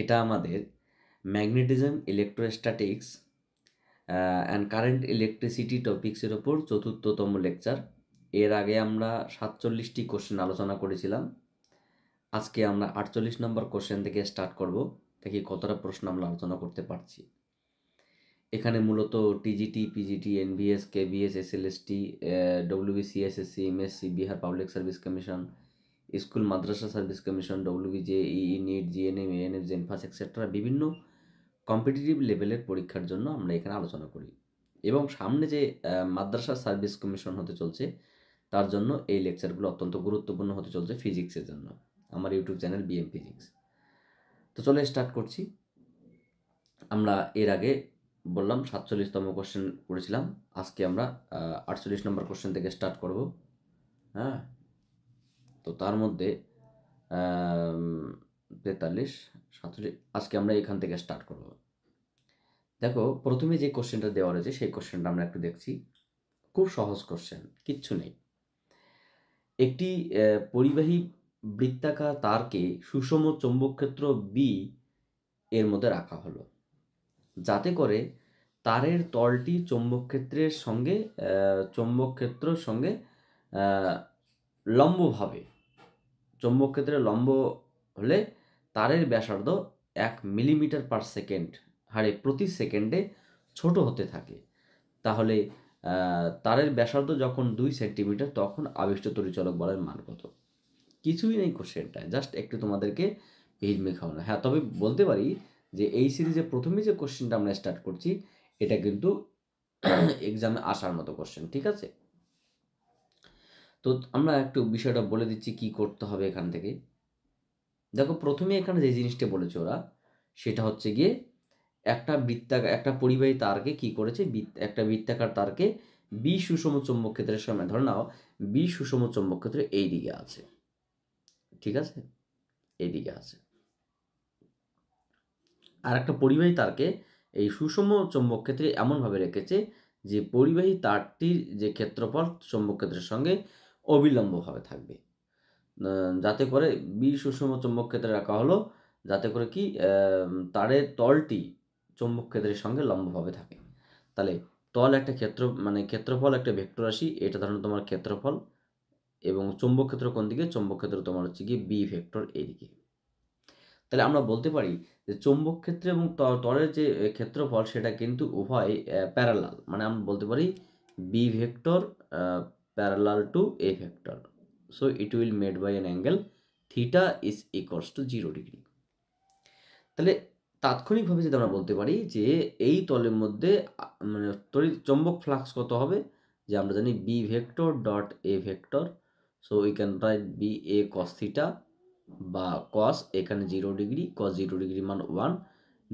এটা আমাদের magnetism electrostatics and current electricity টপিক্সের ওপর চতুর্থতম লেকচার এর আগে আমরা সাতচল্লিশটি কোশ্চেন আলোচনা করেছিলাম আজকে আমরা আটচল্লিশ নম্বর কোশ্চেন থেকে স্টার্ট করব দেখি কতটা প্রশ্ন আমরা আলোচনা করতে পারছি এখানে মূলত TGT PGT NVS KVS SLST WBCSSC MSC Bihar public service commission school মাদ্রাসা service commission WBJEE NEET GNM ANF JENPAS etcetera বিভিন্ন কম্পিটিটিভ লেভেলের পরীক্ষার জন্য আমরা এখানে আলোচনা করি এবং সামনে যে মাদ্রাসা সার্ভিস কমিশন হতে চলছে তার জন্য এই লেকচারগুলো অত্যন্ত গুরুত্বপূর্ণ হতে চলছে ফিজিক্সের জন্য আমার ইউটিউব চ্যানেল বিএম ফিজিক্স তো চলে স্টার্ট করছি আমরা এর আগে বললাম সাতচল্লিশতম কোশ্চেন করেছিলাম আজকে আমরা আটচল্লিশ নম্বর কোশ্চেন থেকে স্টার্ট করব হ্যাঁ তো তার মধ্যে তেতাল্লিশ সাতচল্লিশ আজকে আমরা এখান থেকে স্টার্ট করব দেখো প্রথমে যে কোশ্চেনটা দেওয়া রয়েছে সেই কোশ্চেনটা আমরা একটু দেখছি খুব সহজ কোশ্চেন কিচ্ছু নেই একটি পরিবাহী বৃত্তাকার তারকে সুষম চৌম্বকক্ষেত্র বি এর মধ্যে রাখা হলো যাতে করে তারের তলটি চৌম্বকক্ষেত্রের সঙ্গে চৌম্বকক্ষেত্রর সঙ্গে লম্বভাবে চৌম্বকক্ষেত্রে ক্ষেত্রে লম্ব হলে তারের ব্যাসার্ধ এক মিলিমিটার পার সেকেন্ড হারে প্রতি সেকেন্ডে ছোট হতে থাকে তাহলে তারের ব্যাসার্ধ যখন দুই সেন্টিমিটার তখন আবিষ্ট তরিচালক বলের মান কত কিছুই নেই কোশ্চেনটায় জাস্ট একটু তোমাদেরকে ভিড় মেখানো হ্যাঁ তবে বলতে পারি যে এই সিরিজে প্রথমে যে কোশ্চেনটা আমরা স্টার্ট করছি এটা কিন্তু এক্সামে আসার মতো কোশ্চেন ঠিক আছে তো আমরা একটু বিষয়টা বলে দিচ্ছি কি করতে হবে এখান থেকে দেখো প্রথমে এখানে যে জিনিসটা বলেছে ওরা সেটা হচ্ছে গিয়ে একটা বৃত্তা একটা পরিবাহী তারকে কি করেছে একটা বৃত্তাকার তারকে বি সুষম চম্বক ক্ষেত্রের সময় ধরে নাও বি সুষম চম্বক ক্ষেত্র এই দিকে আছে ঠিক আছে এই দিকে আছে আর একটা পরিবাহী তারকে এই সুষম চম্বক ক্ষেত্রে এমনভাবে রেখেছে যে পরিবাহী তারটির যে ক্ষেত্রফল চৌম্বক ক্ষেত্রের সঙ্গে অবিলম্বভাবে থাকবে যাতে করে বি সুষম চৌম্বক ক্ষেত্রে রাখা হলো যাতে করে কি তারের তলটি চৌম্বক ক্ষেত্রের সঙ্গে লম্বভাবে থাকে তাহলে তল একটা ক্ষেত্র মানে ক্ষেত্রফল একটা ভেক্টর রাশি এটা ধরুন তোমার ক্ষেত্রফল এবং চৌম্বক ক্ষেত্র কোন দিকে চৌম্বক ক্ষেত্র তোমার হচ্ছে কি বি ভেক্টর এদিকে তাহলে আমরা বলতে পারি যে চৌম্বক ক্ষেত্র এবং তরের যে ক্ষেত্রফল সেটা কিন্তু উভয় প্যারালাল মানে আমরা বলতে পারি B vector parallel to a vector so it will made by an angle theta is equals to 0 degree তাহলে তাৎক্ষণিকভাবে যদি আমরা বলতে পারি যে এই তলের মধ্যে মানে তড়িৎ চম্বক ফ্লাক্স কত হবে যে আমরা জানি B vector dot A vector so we can write B A cos theta বা কস এখানে zero degree cos zero degree মান one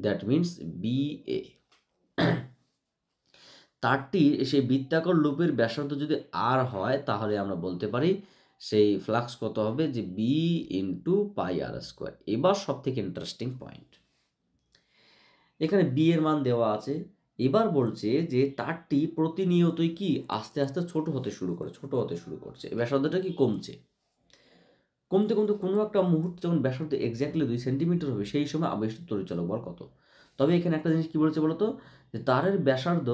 that means B A তারটির সেই বৃত্তাকর লুপের ব্যাসার্ধ যদি আর হয় তাহলে আমরা বলতে পারি সেই ফ্লাক্স কত হবে যে B into pi R square এবার সব থেকে ইন্টারেস্টিং পয়েন্ট এখানে বি এর মান দেওয়া আছে এবার বলছে যে তারটি প্রতিনিয়তই কি আস্তে আস্তে ছোট হতে শুরু করে ছোট হতে শুরু করছে ব্যাসার্ধটা কি কমছে কমতে কমতে কোনো একটা মুহূর্তে যখন ব্যাসার্ধ এক্স্যাক্টলি দুই সেন্টিমিটার হবে সেই সময় আবেশ তরিচালক বল কত তবে এখানে একটা জিনিস কী বলছে বলতো যে তারের ব্যাসার্ধ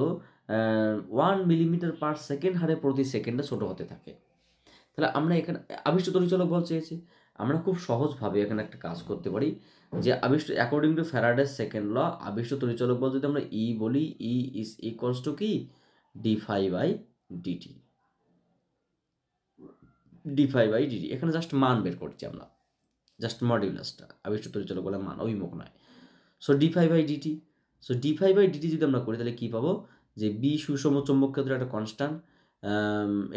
ওয়ান মিলিমিটার পার সেকেন্ড হারে প্রতি সেকেন্ডে ছোটো হতে থাকে তাহলে আমরা এখানে আবিষ্ট তরিচালক বল চেয়েছি আমরা খুব সহজভাবে এখানে একটা কাজ করতে পারি যে আবিষ্ট অ্যাকর্ডিং টু ফ্যারাডের সেকেন্ড ল আবিষ্ট তরিচালক বল যদি আমরা ই e বলি ই ইস ইকোয়ালস টু কি D phi by DT D phi by DT এখানে জাস্ট মান বের করছি আমরা জাস্ট মডিউলাসটা আবিষ্ট তরিচালক বলে মান অভিমুখ নয় so D phi by DT so D phi by DT যদি আমরা করি তাহলে কী পাবো যে বি সুষম চুম্বক ক্ষেত্র একটা কনস্ট্যান্ট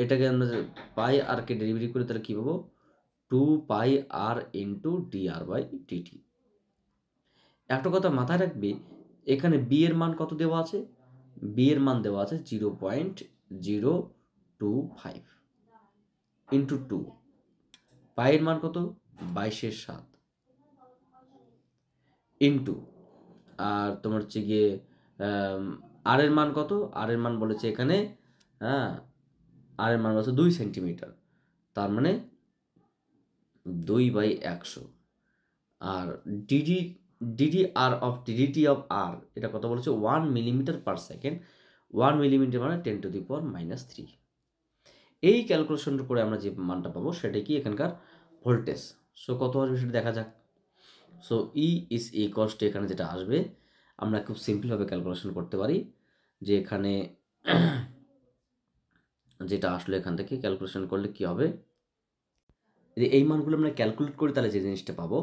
এটাকে আমরা পাই আরকে ডেলিভারি করে তাহলে কী পাবো two pi R into R by T একটা কথা মাথায় রাখবে এখানে বি এর মান কত দেওয়া আছে বি এর মান দেওয়া আছে zero point zero two five into two পায়ের মান কত বাইশের সাত ইন্টু আর তোমার হচ্ছে গিয়ে আর এর মান কত আর এর মান বলেছে এখানে হ্যাঁ আর এর মান বলেছে দুই সেন্টিমিটার তার মানে দুই বাই একশো আর DD DD R of DDT of R এটা কত বলেছে one millimetre per second one millimetre মানে ten to the power minus three এই ক্যালকুলেশনটা করে আমরা যে মানটা পাবো সেটা কি এখানকার ভোল্টেজ সো কত আসবে সেটা দেখা যাক সো ই ইজ কস্ট এখানে যেটা আসবে আমরা খুব সিম্পলভাবে ক্যালকুলেশন করতে পারি যে এখানে যেটা আসলো এখান থেকে ক্যালকুলেশন করলে কি হবে যে এই মানগুলো আমরা ক্যালকুলেট করি তাহলে যে জিনিসটা পাবো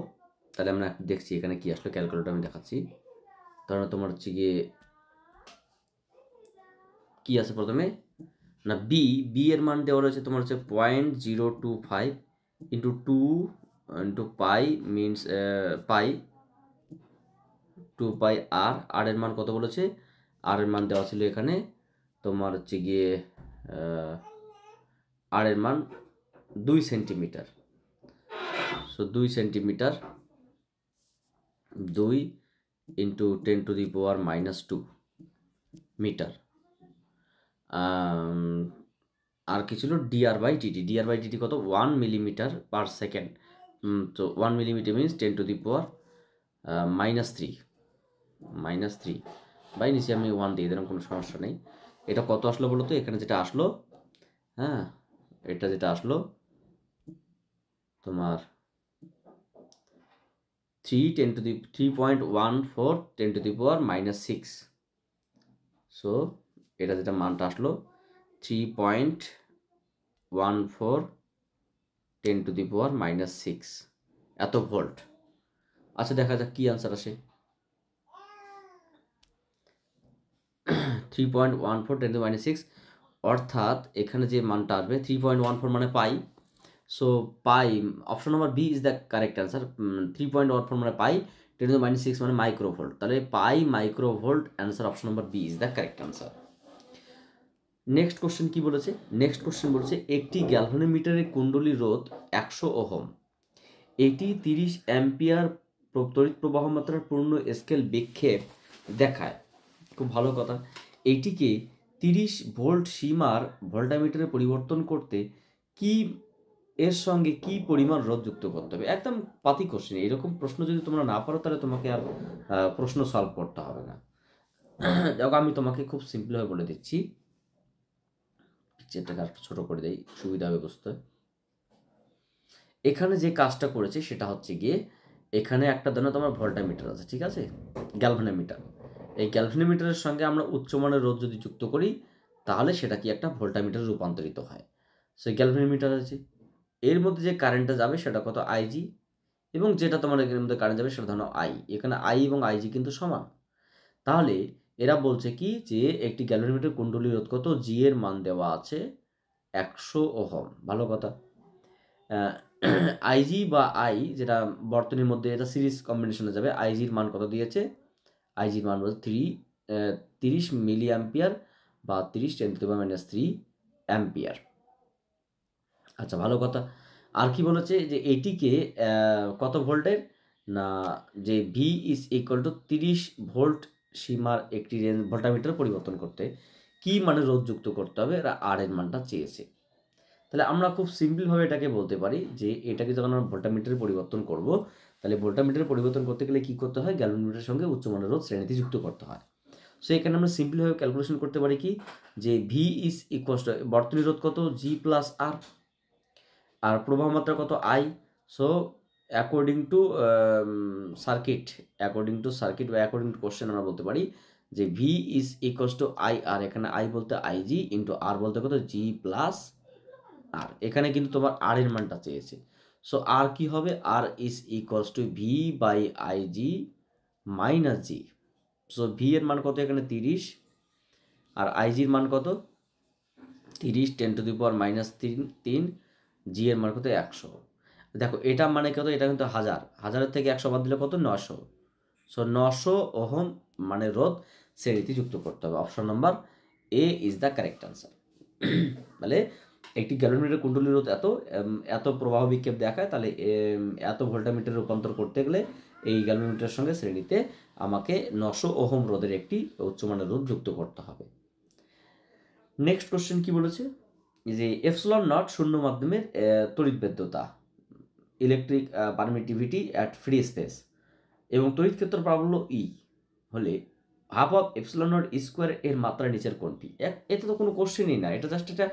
তাহলে আমরা দেখছি এখানে কি আসলো ক্যালকুলেট আমি দেখাচ্ছি ধরো তোমার হচ্ছে গিয়ে কী আছে প্রথমে না বি বি এর মান দেওয়া রয়েছে তোমার হচ্ছে point zero two five into two into pi means pi two pi R R এর মান কত বলেছে আর এর মান দেওয়া ছিল এখানে তোমার হচ্ছে গিয়ে আর এর মান দুই সেন্টিমিটার সো দুই সেন্টিমিটার দুই into ten to the power minus two metre আর কি ছিল DR by TT DR by TT কত ওয়ান মিলিমিটার পার সেকেন্ড তো one millimetre means ten to the power minus three minus three by নিচে আমি one দিয়ে দিলাম কোনো সমস্যা নেই এটা কত আসলো বলো তো এখানে যেটা আসলো হ্যাঁ এটা যেটা আসলো তোমার three ten to the three point one four ten to the power minus six so এটা যেটা মানটা আসলো three point one four ten to the power minus six এত ভোল্ট আচ্ছা দেখা যাক কী আনসার আসে three point one four ten to minus six অর্থাৎ এখানে যে মানটা আসবে থ্রি পয়েন্ট ওয়ান ফোর মানে pi so pi option number B is the correct answer three point one four মানে pi ten to minus six মানে microvolt তাহলে pi microvolt answer option number B is the correct answer next question কী বলেছে next question বলছে একটি গ্যালভানোমিটারের কুণ্ডলী রোধ একশো ওহম এটি তিরিশ অ্যাম্পিয়ার তড়িৎ প্রবাহ মাত্রার পূর্ণ স্কেল বিক্ষেপ দেখায় খুব ভালো কথা এইটিকে তিরিশ ভোল্ট সীমার ভোল্টামিটারে পরিবর্তন করতে কি এর সঙ্গে কি পরিমাণ রোধ যুক্ত করতে হবে একদম পাতি কোশ্চেন এরকম প্রশ্ন যদি তোমরা না পারো তাহলে তোমাকে আর প্রশ্ন সলভ করতে হবে না দেখো আমি তোমাকে খুব সিম্পলভাবে বলে দিচ্ছি পিকচারটাকে আর ছোটো করে দেয় সুবিধা ব্যবস্থা এখানে যে কাজটা করেছে সেটা হচ্ছে গিয়ে এখানে একটা ধরনের তোমার ভোল্টামিটার আছে ঠিক আছে মিটার এই ক্যালভিনোমিটারের সঙ্গে আমরা উচ্চমানের রোধ যদি যুক্ত করি তাহলে সেটা কি একটা ভোল্টামিটার রূপান্তরিত হয় সো ক্যালভিনোমিটার আছে এর মধ্যে যে কারেন্টটা যাবে সেটা কত আইজি এবং যেটা তোমার এর মধ্যে কারেন্ট যাবে সেটা ধরো আই এখানে আই এবং আইজি কিন্তু সমান তাহলে এরা বলছে কি যে একটি ক্যালভিনোমিটার কুণ্ডলী রোধ কত জি এর মান দেওয়া আছে একশো ওহম ভালো কথা আইজি বা আই যেটা বর্তনীর মধ্যে এটা সিরিজ কম্বিনেশনে যাবে আইজির মান কত দিয়েছে আইজির মান বলছে থ্রি তিরিশ মিলি অ্যাম্পিয়ার বা তিরিশ ten to minus three ampere আচ্ছা ভালো কথা আর কি বলেছে যে এটিকে কত ভোল্টের না যে ভি ইজ ইকুয়াল টু তিরিশ ভোল্ট সীমার একটি রেঞ্জ ভোল্টামিটার পরিবর্তন করতে কি মানে রোধ যুক্ত করতে হবে আর এর মানটা চেয়েছে তাহলে আমরা খুব সিম্পলভাবে এটাকে বলতে পারি যে এটাকে যখন আমরা ভোল্টামিটারে পরিবর্তন করব তাহলে ভোল্টামিটার পরিবর্তন করতে গেলে কী করতে হয় গ্যালোমিটারের সঙ্গে উচ্চমানের রোধ শ্রেণীতে যুক্ত করতে হয় সো এখানে আমরা সিম্পলিভাবে ক্যালকুলেশন করতে পারি কি যে ভি ইস ইকুয়াস টু বর্তনী রোধ কত জি প্লাস আর আর প্রবাহমাত্রা কত I so according to circuit according to circuit বা অ্যাকর্ডিং টু কোশ্চেন আমরা বলতে পারি যে V is equals to I R এখানে আই বলতে আই জি ইন্টু আর বলতে কত জি প্লাস আর এখানে কিন্তু তোমার আর এর মানটা চেয়েছে সো আর কি হবে R is equals to V by I G minus G so V এর মান কত এখানে তিরিশ আর আইজির মান কত তিরিশ ten to the power minus তিন তিন জি এর মান কত একশো দেখো এটা মানে কত এটা কিন্তু হাজার হাজারের থেকে একশো বাদ দিলে কত নশো সো নশো ওহম মানে রোধ সে রীতি যুক্ত করতে হবে option number A is the correct answer তাহলে একটি গ্যালোমিটার কুণ্ডলীর এত এত প্রবাহ বিক্ষেপ দেখায় তাহলে এত ভোল্টামিটার রূপান্তর করতে গেলে এই ক্যালোরিমিটারের সঙ্গে শ্রেণীতে আমাকে নশো ওহম রোদের একটি উচ্চমানের রোধ যুক্ত করতে হবে নেক্সট কোশ্চেন কি বলেছে যে এফসলন নট শূন্য মাধ্যমের তড়িৎ electric permittivity at free space এবং তড়িৎ ক্ষেত্র প্রাবল্য ই e হলে half of epsilon naught square এর মাত্রা নিচের কোনটি এতে তো কোনো কোশ্চেনই না এটা জাস্ট এটা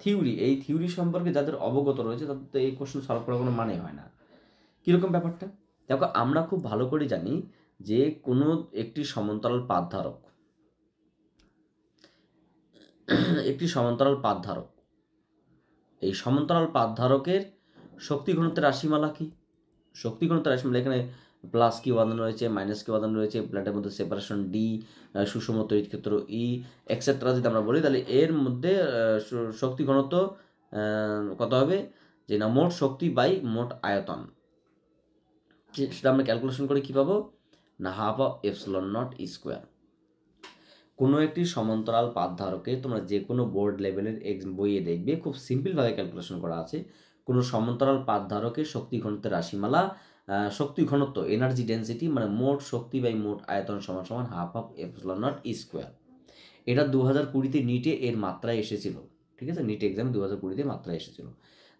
থিওরি এই থিওরি সম্পর্কে যাদের অবগত রয়েছে তাদের তো এই কোশ্চেন সলভ করার কোনো মানে হয় না কীরকম ব্যাপারটা দেখো আমরা খুব ভালো করে জানি যে কোনো একটি সমান্তরাল পাতধারক একটি সমান্তরাল পাতধারক এই সমান্তরাল পাতধারকের শক্তি ঘনত্বের রাশিমালা কি শক্তি ঘনত্বের রাশিমালা এখানে প্লাস কি উপাদান রয়েছে মাইনাস কি উপাদান রয়েছে প্ল্যাটের মধ্যে সেপারেশন ডি সুষম তড়িৎ ক্ষেত্র ই e, এক্সেট্রা যদি আমরা বলি তাহলে এর মধ্যে শক্তি ঘনত্ব কত হবে যে না মোট শক্তি বাই মোট আয়তন সেটা আমরা ক্যালকুলেশন করে কি পাবো না half of epsilon naught square কোনো একটি সমান্তরাল পাতধারকে তোমরা যে কোনো বোর্ড লেভেলের বইয়ে দেখবে খুব সিম্পলভাবে ক্যালকুলেশন করা আছে কোনো সমান্তরাল পাতধারকের শক্তি ঘনত্বের রাশিমালা শক্তি ঘনত্ব এনার্জি ডেন্সিটি মানে মোট শক্তি বাই মোট আয়তন সমান সমান half half epsilon naught square এটা দু হাজার কুড়িতে নিটে এর মাত্রায় এসেছিল ঠিক আছে নিট এক্সামে দু হাজার কুড়িতে মাত্রায় এসেছিল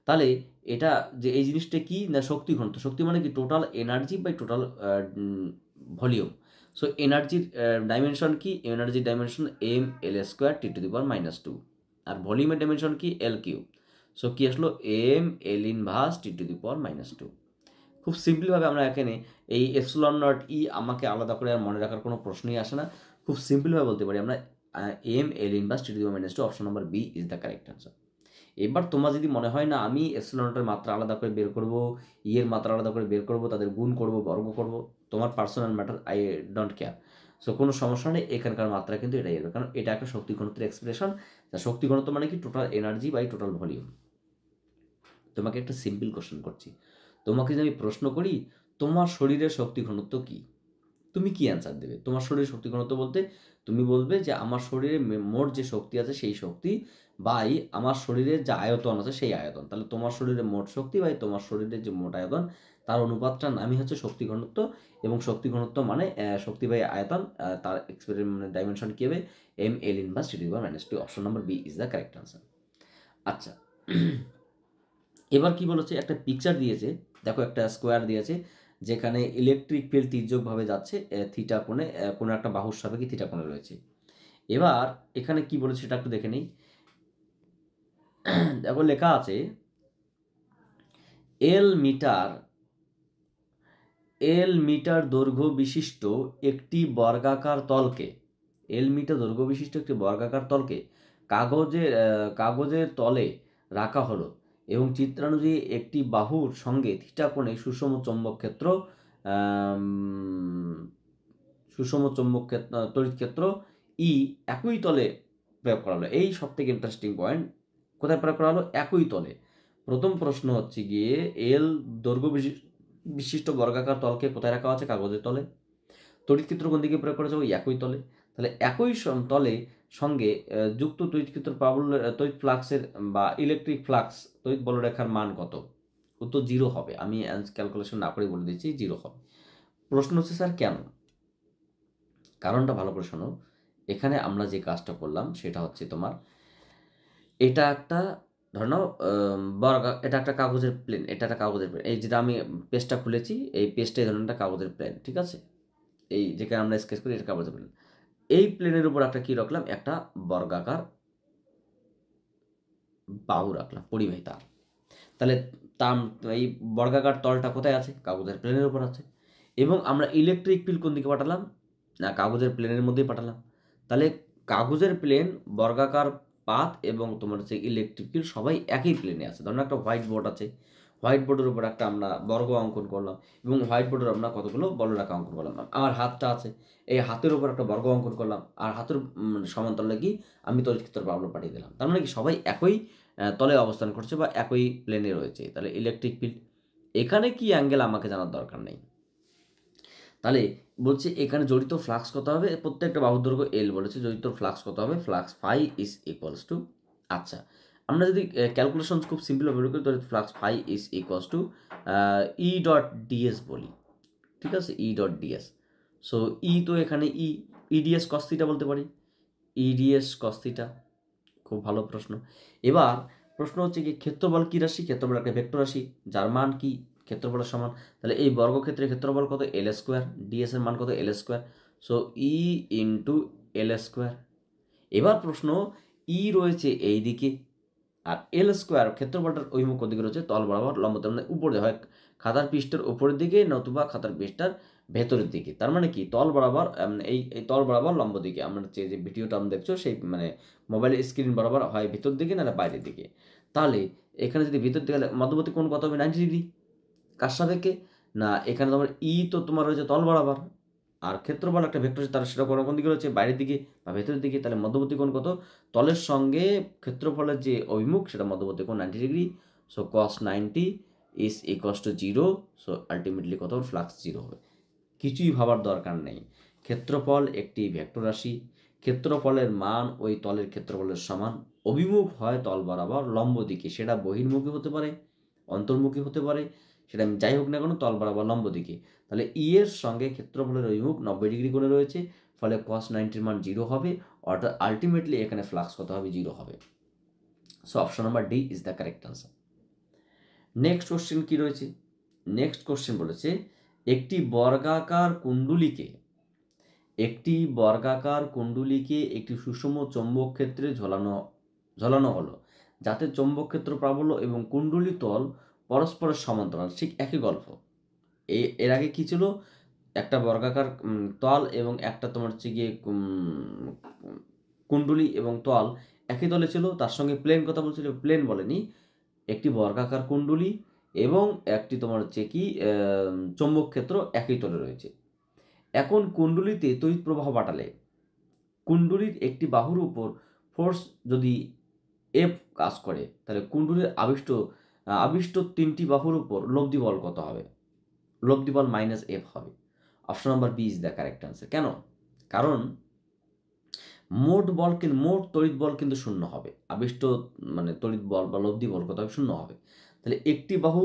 তাহলে এটা যে এই জিনিসটা কি না শক্তি ঘনত্ব শক্তি মানে কি total energy by total volume so এনার্জির ডাইমেনশন কি energy dimension M L square T to the power minus two আর ভলিউমের ডাইমেনশন কি এল কিউ সো কি আসলো M L inverse T to the power minus two খুব সিম্পলিভাবে আমরা এখানে এই এপসিলন নট ই আমাকে আলাদা করে আর মনে রাখার কোনো প্রশ্নই আসে না খুব সিম্পলিভাবে বলতে পারি আমরা M L inverse T to minus two option number B is the correct answer এবার তোমার যদি মনে হয় না আমি এপসিলনটার মাত্রা আলাদা করে বের করব ই e এর মাত্রা আলাদা করে বের করব তাদের গুণ করব বর্গ করব তোমার personal matter I don't care so কোনো সমস্যা নেই এখানকার মাত্রা কিন্তু এটাই হবে কারণ এটা একটা শক্তি ঘনত্বের এক্সপ্রেশন যা শক্তি ঘনত্ব মানে কি total energy by total volume তোমাকে একটা সিম্পল কোশ্চেন করছি তোমাকে যদি আমি প্রশ্ন করি তোমার শরীরের শক্তি ঘনত্ব কী তুমি কি অ্যান্সার দেবে তোমার শরীরের শক্তি ঘনত্ব বলতে তুমি বলবে যে আমার শরীরে মোট যে শক্তি আছে সেই শক্তি বাই আমার শরীরের যে আয়তন আছে সেই আয়তন তাহলে তোমার শরীরে মোট শক্তি বাই তোমার শরীরের যে মোট আয়তন তার অনুপাতটার নামই হচ্ছে শক্তি ঘনত্ব এবং শক্তি ঘনত্ব মানে শক্তি বাই আয়তন তার এক্সপেরিমেন্ট মানে ডাইমেনশন কী হবে এম এল ইন বা সিডি বা minus two option number B is the correct answer আচ্ছা এবার কি বলেছে একটা পিকচার দিয়েছে দেখো একটা স্কোয়ার দিয়েছে যেখানে ইলেকট্রিক ফিল্ড তির্যকভাবে যাচ্ছে থিটা কোণে কোনো একটা বাহুর সাপেক্ষে থিটা কোণে রয়েছে এবার এখানে কি বলেছে সেটা একটু দেখে নিই দেখো লেখা আছে এল মিটার এল মিটার দৈর্ঘ্য বিশিষ্ট একটি বর্গাকার তলকে এল মিটার দৈর্ঘ্য বিশিষ্ট একটি বর্গাকার তলকে কাগজের কাগজের তলে রাখা হলো এবং চিত্রানুযায়ী একটি বাহুর সঙ্গে কোণে সুষম চৌম্বক ক্ষেত্র সুষম চৌম্বক ক্ষেত্র তড়িৎ ক্ষেত্র ই e একই তলে প্রয়োগ করা হলো এই সব থেকে ইন্টারেস্টিং পয়েন্ট কোথায় প্রয়োগ করা হলো একই তলে প্রথম প্রশ্ন হচ্ছে গিয়ে এল দৈর্ঘ্য বিশিষ্ট বর্গাকার তলকে কোথায় রাখা আছে কাগজের তলে তড়িৎ ক্ষেত্র কোন দিকে প্রয়োগ করা যাবে একই তলে তাহলে একই তলে সঙ্গে যুক্ত তৈজকৃত প্রাবল তৈজ ফ্লাক্সের বা ইলেকট্রিক ফ্লাক্স তৈজ বলরেখার মান কত উত্তর জিরো হবে আমি ক্যালকুলেশন না করে বলে দিচ্ছি জিরো হবে প্রশ্ন হচ্ছে স্যার কেন কারণটা ভালো প্রশ্ন এখানে আমরা যে কাজটা করলাম সেটা হচ্ছে তোমার এটা একটা ধর নাও বড় এটা একটা কাগজের প্লেন এটা একটা কাগজের প্লেন এই যেটা আমি পেজটা খুলেছি এই পেস্টটা এই ধরনের একটা কাগজের প্লেন ঠিক আছে এই যেখানে আমরা স্কেচ করি এটা কাগজের প্লেন এই প্লেনের উপর একটা কি রাখলাম একটা বর্গাকার বাহু রাখলাম পরিবাহী তার তাহলে তাম এই বর্গাকার তলটা কোথায় আছে কাগজের প্লেনের উপর আছে এবং আমরা ইলেকট্রিক ফিল কোন দিকে পাঠালাম না কাগজের প্লেনের মধ্যেই পাঠালাম তাহলে কাগজের প্লেন বর্গাকার পাত এবং তোমার হচ্ছে ইলেকট্রিক ফিল সবাই একই প্লেনে আছে ধরুন একটা হোয়াইট বোর্ড আছে হোয়াইট বোর্ডের উপর একটা আমরা বর্গ অঙ্কন করলাম এবং হোয়াইট বোর্ডের আমরা কতগুলো বলরেখা অঙ্কন করলাম আমার হাতটা আছে এই হাতের উপর একটা বর্গ অঙ্কন করলাম আর হাতের সমান্তরালে কি আমি তরিক্ষেত্র পাবলো পাঠিয়ে দিলাম তার মানে কি সবাই একই তলে অবস্থান করছে বা একই প্লেনে রয়েছে তাহলে ইলেকট্রিক ফিল্ড এখানে কি অ্যাঙ্গেল আমাকে জানার দরকার নেই তাহলে বলছে এখানে জড়িত ফ্লাক্স কত হবে প্রত্যেকটা বাহুর এল বলেছে জড়িত ফ্লাক্স কত হবে flux phi is equals to আচ্ছা আমরা যদি ক্যালকুলেশন খুব সিম্পলভাবে করি তাহলে flux phi is equals to E dot DS বলি ঠিক আছে E dot DS so E তো এখানে ই ইডিএস কস্তিটা বলতে পারি ইডিএস e কস্তিটা খুব ভালো প্রশ্ন এবার প্রশ্ন হচ্ছে কি ক্ষেত্রফল কী রাশি ক্ষেত্রফল একটা ভেক্টর রাশি যার মান কি ক্ষেত্রফলের সমান তাহলে এই বর্গক্ষেত্রে ক্ষেত্রফল কত এল স্কোয়ার ডিএস এর মান কত L square so E into L square এবার প্রশ্ন ই e রয়েছে এই দিকে আর এল স্কোয়ার ক্ষেত্রফলটার অভিমুখ দিকে রয়েছে তল বরাবর লম্ব তার মানে উপর দিকে হয় খাতার পৃষ্ঠের উপরের দিকে নতুবা খাতার পৃষ্ঠার ভেতরের দিকে তার মানে কি তল বরাবর এই এই তল বরাবর লম্ব দিকে আমরা যে যে ভিডিওটা আমরা দেখছো সেই মানে মোবাইলের স্ক্রিন বরাবর হয় ভিতর দিকে না বাইরের দিকে তাহলে এখানে যদি ভিতর দিকে মধ্যবর্তী কোন কত হবে নাইনটি ডিগ্রি কার সাপেক্ষে না এখানে তোমার ই e তো তোমার রয়েছে তল বরাবর আর ক্ষেত্রফল একটা ভেক্টর তারা সেটা কোন দিকে রয়েছে বাইরের দিকে বা ভেতরের দিকে তাহলে মধ্যবর্তী কোণ কত তলের সঙ্গে ক্ষেত্রফলের যে অভিমুখ সেটা মধ্যবর্তী কোণ ninety degree so cos ninety is equals to zero so ultimately কত ফ্লাক্স জিরো হবে কিছুই ভাবার দরকার নেই ক্ষেত্রফল একটি ভেক্টর রাশি ক্ষেত্রফলের মান ওই তলের ক্ষেত্রফলের সমান অভিমুখ হয় তল বরাবর লম্ব দিকে সেটা বহির্মুখী হতে পারে অন্তর্মুখী হতে পারে সেটা আমি যাই হোক না কেন তল বরাবর লম্ব দিকে তাহলে ই e এর সঙ্গে ক্ষেত্রফলের অভিমুখ নব্বই ডিগ্রি করে রয়েছে ফলে কস নাইনটির মান জিরো হবে অর্থাৎ আলটিমেটলি এখানে ফ্লাক্স কত হবে জিরো হবে so option number D is the correct answer next question কী রয়েছে নেক্সট কোশ্চেন বলেছে একটি বর্গাকার কুণ্ডুলিকে একটি বর্গাকার কুণ্ডুলিকে একটি সুষম চৌম্বক ক্ষেত্রে ঝোলানো ঝোলানো হলো যাতে চৌম্বক ক্ষেত্র প্রাবল্য এবং কুণ্ডুলি তল পরস্পরের সমান্তরাল ঠিক একই গল্প এ এর আগে কী ছিল একটা বর্গাকার তল এবং একটা তোমার হচ্ছে গিয়ে কুণ্ডুলি এবং তল একই তলে ছিল তার সঙ্গে প্লেন কথা বলছিল প্লেন বলেনি একটি বর্গাকার কুণ্ডুলি এবং একটি তোমার হচ্ছে কি চৌম্বক ক্ষেত্র একই তলে রয়েছে এখন কুণ্ডুলিতে তড়িৎ প্রবাহ বাটালে কুণ্ডুলির একটি বাহুর উপর ফোর্স যদি এফ কাজ করে তাহলে কুণ্ডুলির আবিষ্ট আবিষ্ট তিনটি বাহুর উপর লব্ধি বল কত হবে লব্ধি বল মাইনাস এফ হবে option number B is the correct answer কেন কারণ মোট বল কিন্তু মোট তড়িৎ বল কিন্তু শূন্য হবে আবিষ্ট মানে তড়িৎ বল বা লব্ধি বল কত হবে শূন্য হবে তাহলে একটি বাহু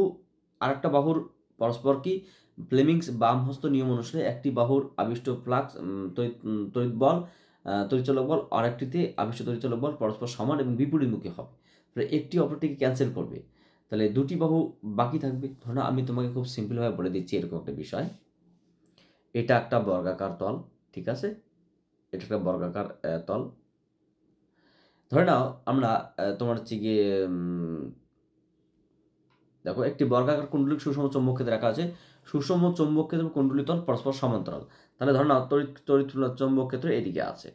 আরেকটা বাহুর পরস্পর কি ফ্লেমিংস বামহস্ত নিয়ম অনুসারে একটি বাহুর আবিষ্ট ফ্লাক্স তড়িৎ তড়িৎ বল তরিচালক বল আরেকটিতে আবিষ্ট তরিচালক বল পরস্পর সমান এবং বিপরীতমুখী হবে একটি অপরটিকে ক্যান্সেল করবে তাহলে দুটি বাহু বাকি থাকবে ধরো আমি তোমাকে খুব সিম্পলভাবে বলে দিচ্ছি এরকম একটা বিষয় এটা একটা বর্গাকার তল ঠিক আছে এটা একটা বর্গাকার তল ধরে নাও আমরা তোমার হচ্ছে গিয়ে দেখো একটি বর্গাকার কুণ্ডলী সুষম চৌম্বক ক্ষেত্রে রাখা আছে সুষম চৌম্বক ক্ষেত্র কুণ্ডলী তল পরস্পর সমান্তরাল তাহলে ধরে নাও তরিত তড়িৎ চৌম্বক ক্ষেত্র এদিকে আছে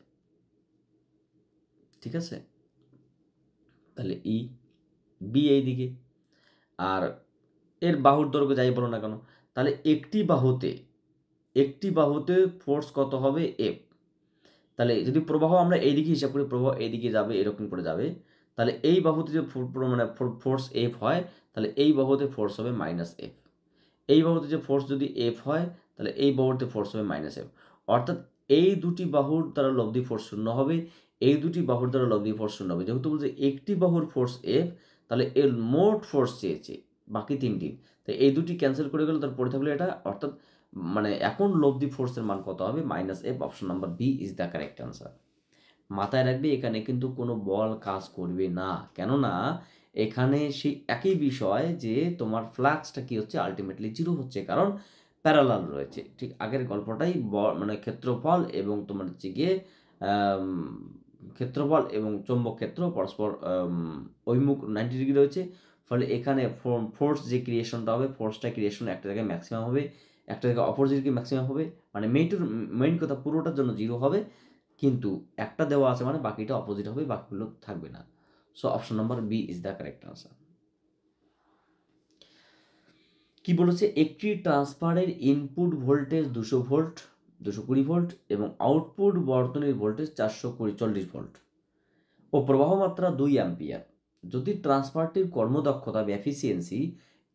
ঠিক আছে তাহলে ই e, বি এইদিকে আর এর বাহুর দৈর্ঘ্য যাই বলো না কেন তাহলে একটি বাহুতে একটি বাহুতে ফোর্স কত হবে এফ তাহলে যদি প্রবাহ আমরা এইদিকে হিসাব করি প্রবাহ এইদিকে যাবে এরকম করে যাবে তাহলে এই বাহুতে যে মানে ফোর্স এফ হয় তাহলে এই বাহুতে ফোর্স হবে মাইনাস এফ এই বাহুতে যে ফোর্স যদি এফ হয় তাহলে এই বাহুতে ফোর্স হবে মাইনাস এফ অর্থাৎ এই দুটি বাহুর দ্বারা লব্ধি ফোর্স শূন্য হবে এই দুটি বাহুর দ্বারা লব্ধি ফোর্স শূন্য হবে যেহেতু বলছে একটি বাহুর ফোর্স এফ তাহলে এর মোট ফোর্স চেয়েছে বাকি তিনটি তো এই দুটি ক্যান্সেল করে গেলে তার পরে থাকলে এটা অর্থাৎ মানে এখন দি ফোর্সের মান কত হবে minus F option number B is the correct answer মাথায় রাখবে এখানে কিন্তু কোনো বল কাজ করবে না কেননা এখানে সেই একই বিষয় যে তোমার ফ্লাক্সটা কি হচ্ছে আলটিমেটলি জিরো হচ্ছে কারণ প্যারালাল রয়েছে ঠিক আগের গল্পটাই মানে ক্ষেত্রফল এবং তোমার হচ্ছে গিয়ে ক্ষেত্রফল এবং চৌম্বক ক্ষেত্র পরস্পর অভিমুখ নাইনটি ডিগ্রি রয়েছে ফলে এখানে ফোর্স যে ক্রিয়েশনটা হবে ফোর্সটা ক্রিয়েশন একটা জায়গায় ম্যাক্সিমাম হবে একটা জায়গায় অপোজিটকে ম্যাক্সিমাম হবে মানে মেইনটুর মেইন কথা পুরোটার জন্য জিরো হবে কিন্তু একটা দেওয়া আছে মানে বাকিটা অপোজিট হবে বাকিগুলো থাকবে না so option number B is the correct answer কি বলেছে একটি ট্রান্সফারের ইনপুট ভোল্টেজ দুশো ভোল্ট দুশো কুড়ি ভোল্ট এবং আউটপুট বর্তনীর ভোল্টেজ চারশো কুড়ি চল্লিশ ভোল্ট ও প্রবাহ মাত্রা দুই অ্যাম্পিয়ার যদি ট্রান্সফারটির কর্মদক্ষতা বা এফিসিয়েন্সি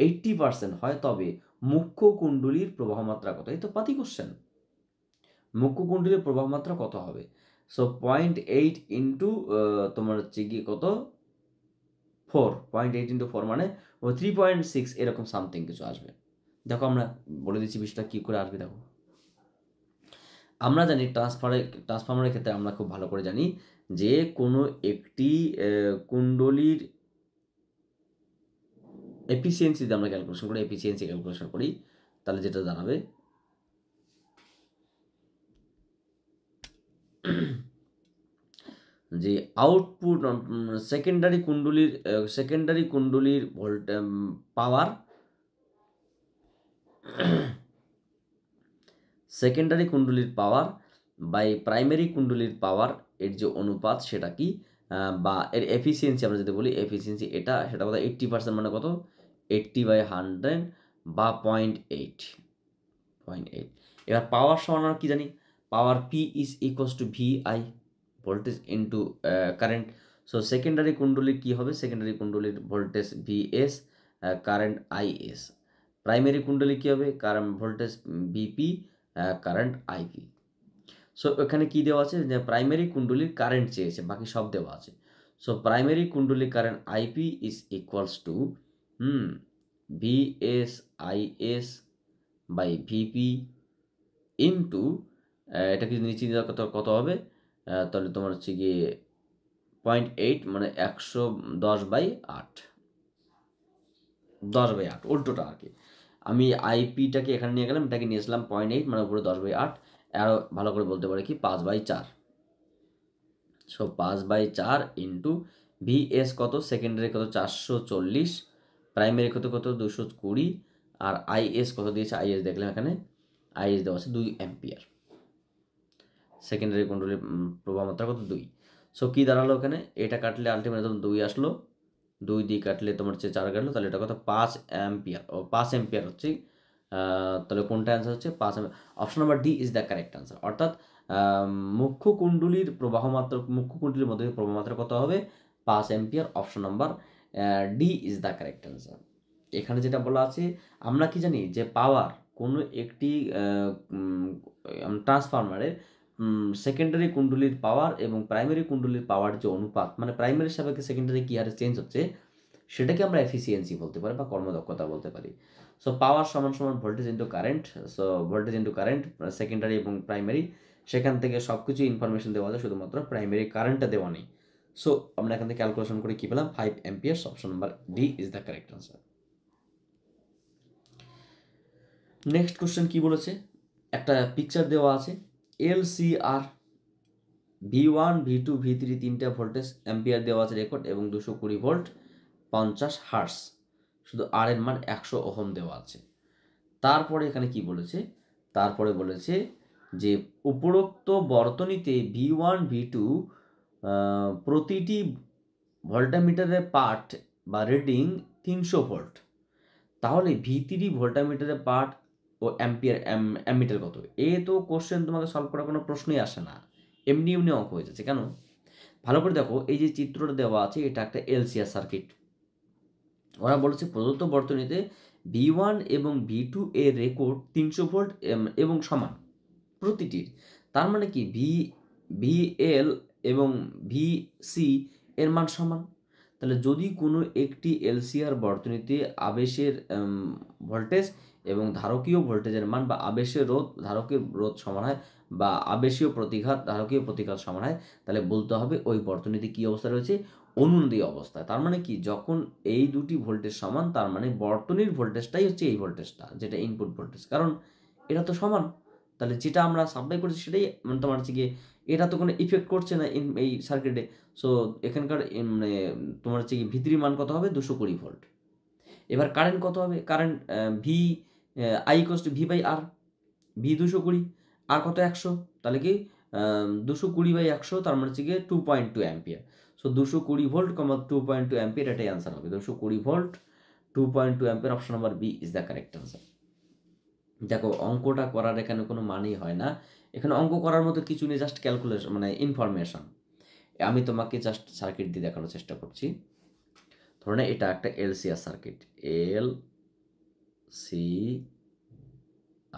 এইট্টি পার্সেন্ট হয় তবে মুখ্য কুণ্ডলীর প্রবাহমাত্রা কত এই তো পাতি কোশ্চেন মুখ্য কুণ্ডলীর প্রবাহমাত্রা কত হবে সো পয়েন্ট এইট ইন্টু তোমার হচ্ছে গিয়ে কত four point eight into four মানে ও থ্রি পয়েন্ট সিক্স এরকম সামথিং কিছু আসবে দেখো আমরা বলে দিচ্ছি বিষয়টা কী করে আসবে দেখো আমরা জানি ট্রান্সফারের ট্রান্সফর্মারের ক্ষেত্রে আমরা খুব ভালো করে জানি যে কোনো একটি এফিসিয়েন্সি যদি আমরা ক্যালকুলেশন করি এফিসিয়েন্সি ক্যালকুলেশন করি তাহলে যেটা দাঁড়াবে যে আউটপুট সেকেন্ডারি কুণ্ডলির সেকেন্ডারি কুণ্ডলির ভোল্ট পাওয়ার সেকেন্ডারি কুণ্ডলির পাওয়ার বাই প্রাইমারি কুণ্ডলির পাওয়ার এর যে অনুপাত সেটা কি বা এর এফিসিয়েন্সি আমরা যদি বলি এফিসিয়েন্সি এটা সেটা কথা এইট্টি পার্সেন্ট মানে কত এইট্টি বাই হান্ড্রেড বা পয়েন্ট এইট পয়েন্ট এইট এবার পাওয়ার সমান আমরা কী জানি power P is equals to V I voltage into current so secondary কুণ্ডলী কী হবে সেকেন্ডারি কুণ্ডলির voltage V S current I S primary কুণ্ডলি কী হবে current voltage VP current IP so এখানে কি দেওয়া আছে যে প্রাইমারি কুণ্ডলির কারেন্ট চেয়েছে বাকি সব দেওয়া আছে সো প্রাইমারি কুণ্ডলি current IP is equals to hmm VS IS by VP two এটাকে যদি নিচে দেওয়া কত কত হবে তাহলে তোমার হচ্ছে গিয়ে পয়েন্ট এইট মানে একশো দশ বাই আট দশ বাই আট উল্টোটা আর কি আমি আইপিটাকে এখানে নিয়ে গেলাম এটাকে নিয়েছিলাম পয়েন্ট এইট মানে উপরে দশ বাই আট আরও ভালো করে বলতে পারে কি পাঁচ বাই চার সো পাঁচ বাই চার ইন্টু ভিএস কত সেকেন্ডারি কত চারশো চল্লিশ প্রাইমারি কত কত দুশো কুড়ি আর আইএস কত দিয়েছে আইএস দেখলাম এখানে আইএস দেওয়া আছে দুই অ্যাম্পিয়ার সেকেন্ডারি কন্ট্রোলের প্রভাব মাত্রা কত দুই সো কী দাঁড়ালো এখানে এটা কাটলে আলটিমেট দুই আসলো দুই দিয়ে কাটলে তোমার হচ্ছে চার কাটলো তাহলে এটা কত পাঁচ অ্যাম্পিয়ার ও পাঁচ অ্যাম্পিয়ার হচ্ছে তাহলে কোনটা অ্যান্সার হচ্ছে পাঁচ option number D is the correct answer অর্থাৎ মুখ্য কুণ্ডলীর মাত্র মুখ্য কুণ্ডলীর মধ্যে প্রবাহমাত্রা কত হবে পাঁচ ampere option number D is the correct answer এখানে যেটা বলা আছে আমরা কি জানি যে পাওয়ার কোনো একটি ট্রান্সফরমারের সেকেন্ডারি কুণ্ডলির পাওয়ার এবং প্রাইমারি কুণ্ডলির পাওয়ার যে অনুপাত মানে প্রাইমারি সাপেক্ষে সেকেন্ডারি কী হারে চেঞ্জ হচ্ছে সেটাকে আমরা এফিসিয়েন্সি বলতে পারি বা কর্মদক্ষতা বলতে পারি সো পাওয়ার সমান সমান voltage into current so voltage into current secondary এবং প্রাইমারি সেখান থেকে সব কিছু ইনফরমেশন দেওয়া যায় শুধুমাত্র প্রাইমারি কারেন্টটা দেওয়া নেই সো আমরা এখান থেকে ক্যালকুলেশন করে কী পেলাম five amps option number D is the correct answer next question কী বলেছে একটা পিকচার দেওয়া আছে L C R V one V two V three তিনটা ভোল্টেজ অ্যাম্পিয়ার দেওয়া আছে রেকর্ড এবং দুশো কুড়ি ভোল্ট পঞ্চাশ হার্স শুধু আর এর মান একশো ওহম দেওয়া আছে তারপরে এখানে কি বলেছে তারপরে বলেছে যে উপরোক্ত বর্তনীতে ভি ওয়ান ভি টু প্রতিটি ভোল্টামিটারের পার্ট বা রেডিং তিনশো ভোল্ট তাহলে ভি থ্রি ভোল্টামিটারের পার্ট ও অ্যাম্পিয়ার অ্যামিটার কত এ তো কোশ্চেন তোমাকে সলভ করার কোনো প্রশ্নই আসে না এমনি এমনি অঙ্ক হয়ে যাচ্ছে কেন ভালো করে দেখো এই যে চিত্রটা দেওয়া আছে এটা একটা এলসিয়ার সার্কিট ওরা বলেছে প্রদত্ত বর্তনীতে ভি ওয়ান এবং ভি টু এর রেকর্ড তিনশো ভোল্ট এবং সমান প্রতিটির তার মানে কি ভি ভি এল এবং ভি সি এর মান সমান তাহলে যদি কোনো একটি এলসিআর বর্তনীতে আবেশের ভোল্টেজ এবং ধারকীয় ভোল্টেজের মান বা আবেশীয় রোধ ধারকীয় রোধ সমান হয় বা আবেশীয় প্রতিঘাত ধারকীয় প্রতিঘাত সমান হয় তাহলে বলতে হবে ওই বর্তনীতে কী অবস্থা রয়েছে অনুনদী অবস্থায় তার মানে কি যখন এই দুটি ভোল্টেজ সমান তার মানে বর্তনীর ভোল্টেজটাই হচ্ছে এই ভোল্টেজটা যেটা ইনপুট ভোল্টেজ কারণ এটা তো সমান তাহলে যেটা আমরা সাপ্লাই করছি সেটাই মানে তোমার হচ্ছে গিয়ে এটা তো কোনো ইফেক্ট করছে না এই সার্কিটে সো এখানকার মানে তোমার হচ্ছে কি ভিতরি মান কত হবে দুশো কুড়ি ভোল্ট এবার কারেন্ট কত হবে current V I cost V by R V দুশো কুড়ি আর কত একশো তাহলে কি দুশো কুড়ি বাই একশো তার মানে হচ্ছে গিয়ে two point two ampere so দুশো কুড়ি volt comma two point two ampere এটাই অ্যান্সার হবে দুশো কুড়ি volt two point two ampere option number B is the correct answer দেখো অঙ্কটা করার এখানে কোনো মানেই হয় না এখানে অঙ্ক করার মতো কিছু নেই জাস্ট ক্যালকুলেশন মানে ইনফরমেশন আমি তোমাকে জাস্ট সার্কিট দিয়ে দেখানোর চেষ্টা করছি ধরে না এটা একটা LCR circuit L C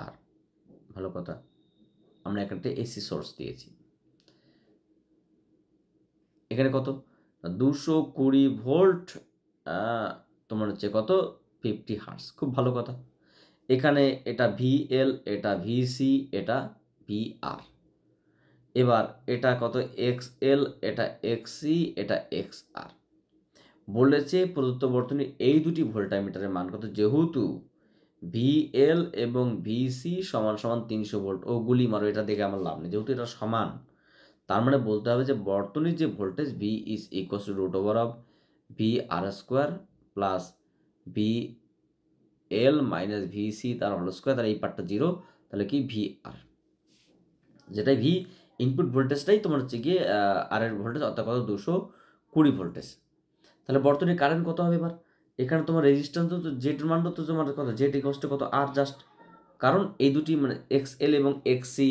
R ভালো কথা আমরা এখানতে এসি সোর্স দিয়েছি এখানে কত দুশো কুড়ি ভোল্ট তোমার হচ্ছে কত ফিফটি হার্স খুব ভালো কথা এখানে এটা ভিএল এটা ভিসি এটা ভিআর এবার এটা কত এক্স এল এটা এক্সি এটা এক্স আর বলেছে প্রদত্ত বর্তনী এই দুটি ভোল্টামিটারের মান কত যেহেতু ভিএল এবং ভিসি সমান সমান তিনশো ভোল্ট ও গুলি মারো এটা দেখে আমার লাভ নেই যেহেতু এটা সমান তার মানে বলতে হবে যে বর্তনীর যে voltage V is equal to root over of V R square plus V L minus VC তার হল স্কোয়ার তাহলে এই পার্টটা জিরো তাহলে কি ভি আর যেটাই ভি ইনপুট ভোল্টেজটাই তোমার হচ্ছে গিয়ে আর এর ভোল্টেজ অর্থাৎ কত দুশো কুড়ি ভোল্টেজ তাহলে বর্তনীর কারেন্ট কত হবে এবার এখানে তোমার রেজিস্ট্যান্স তো জেড মানটা তো তোমার কত জেড ইকোয়ালস কত আর জাস্ট কারণ এই দুটি মানে এক্স এল এবং এক্স সি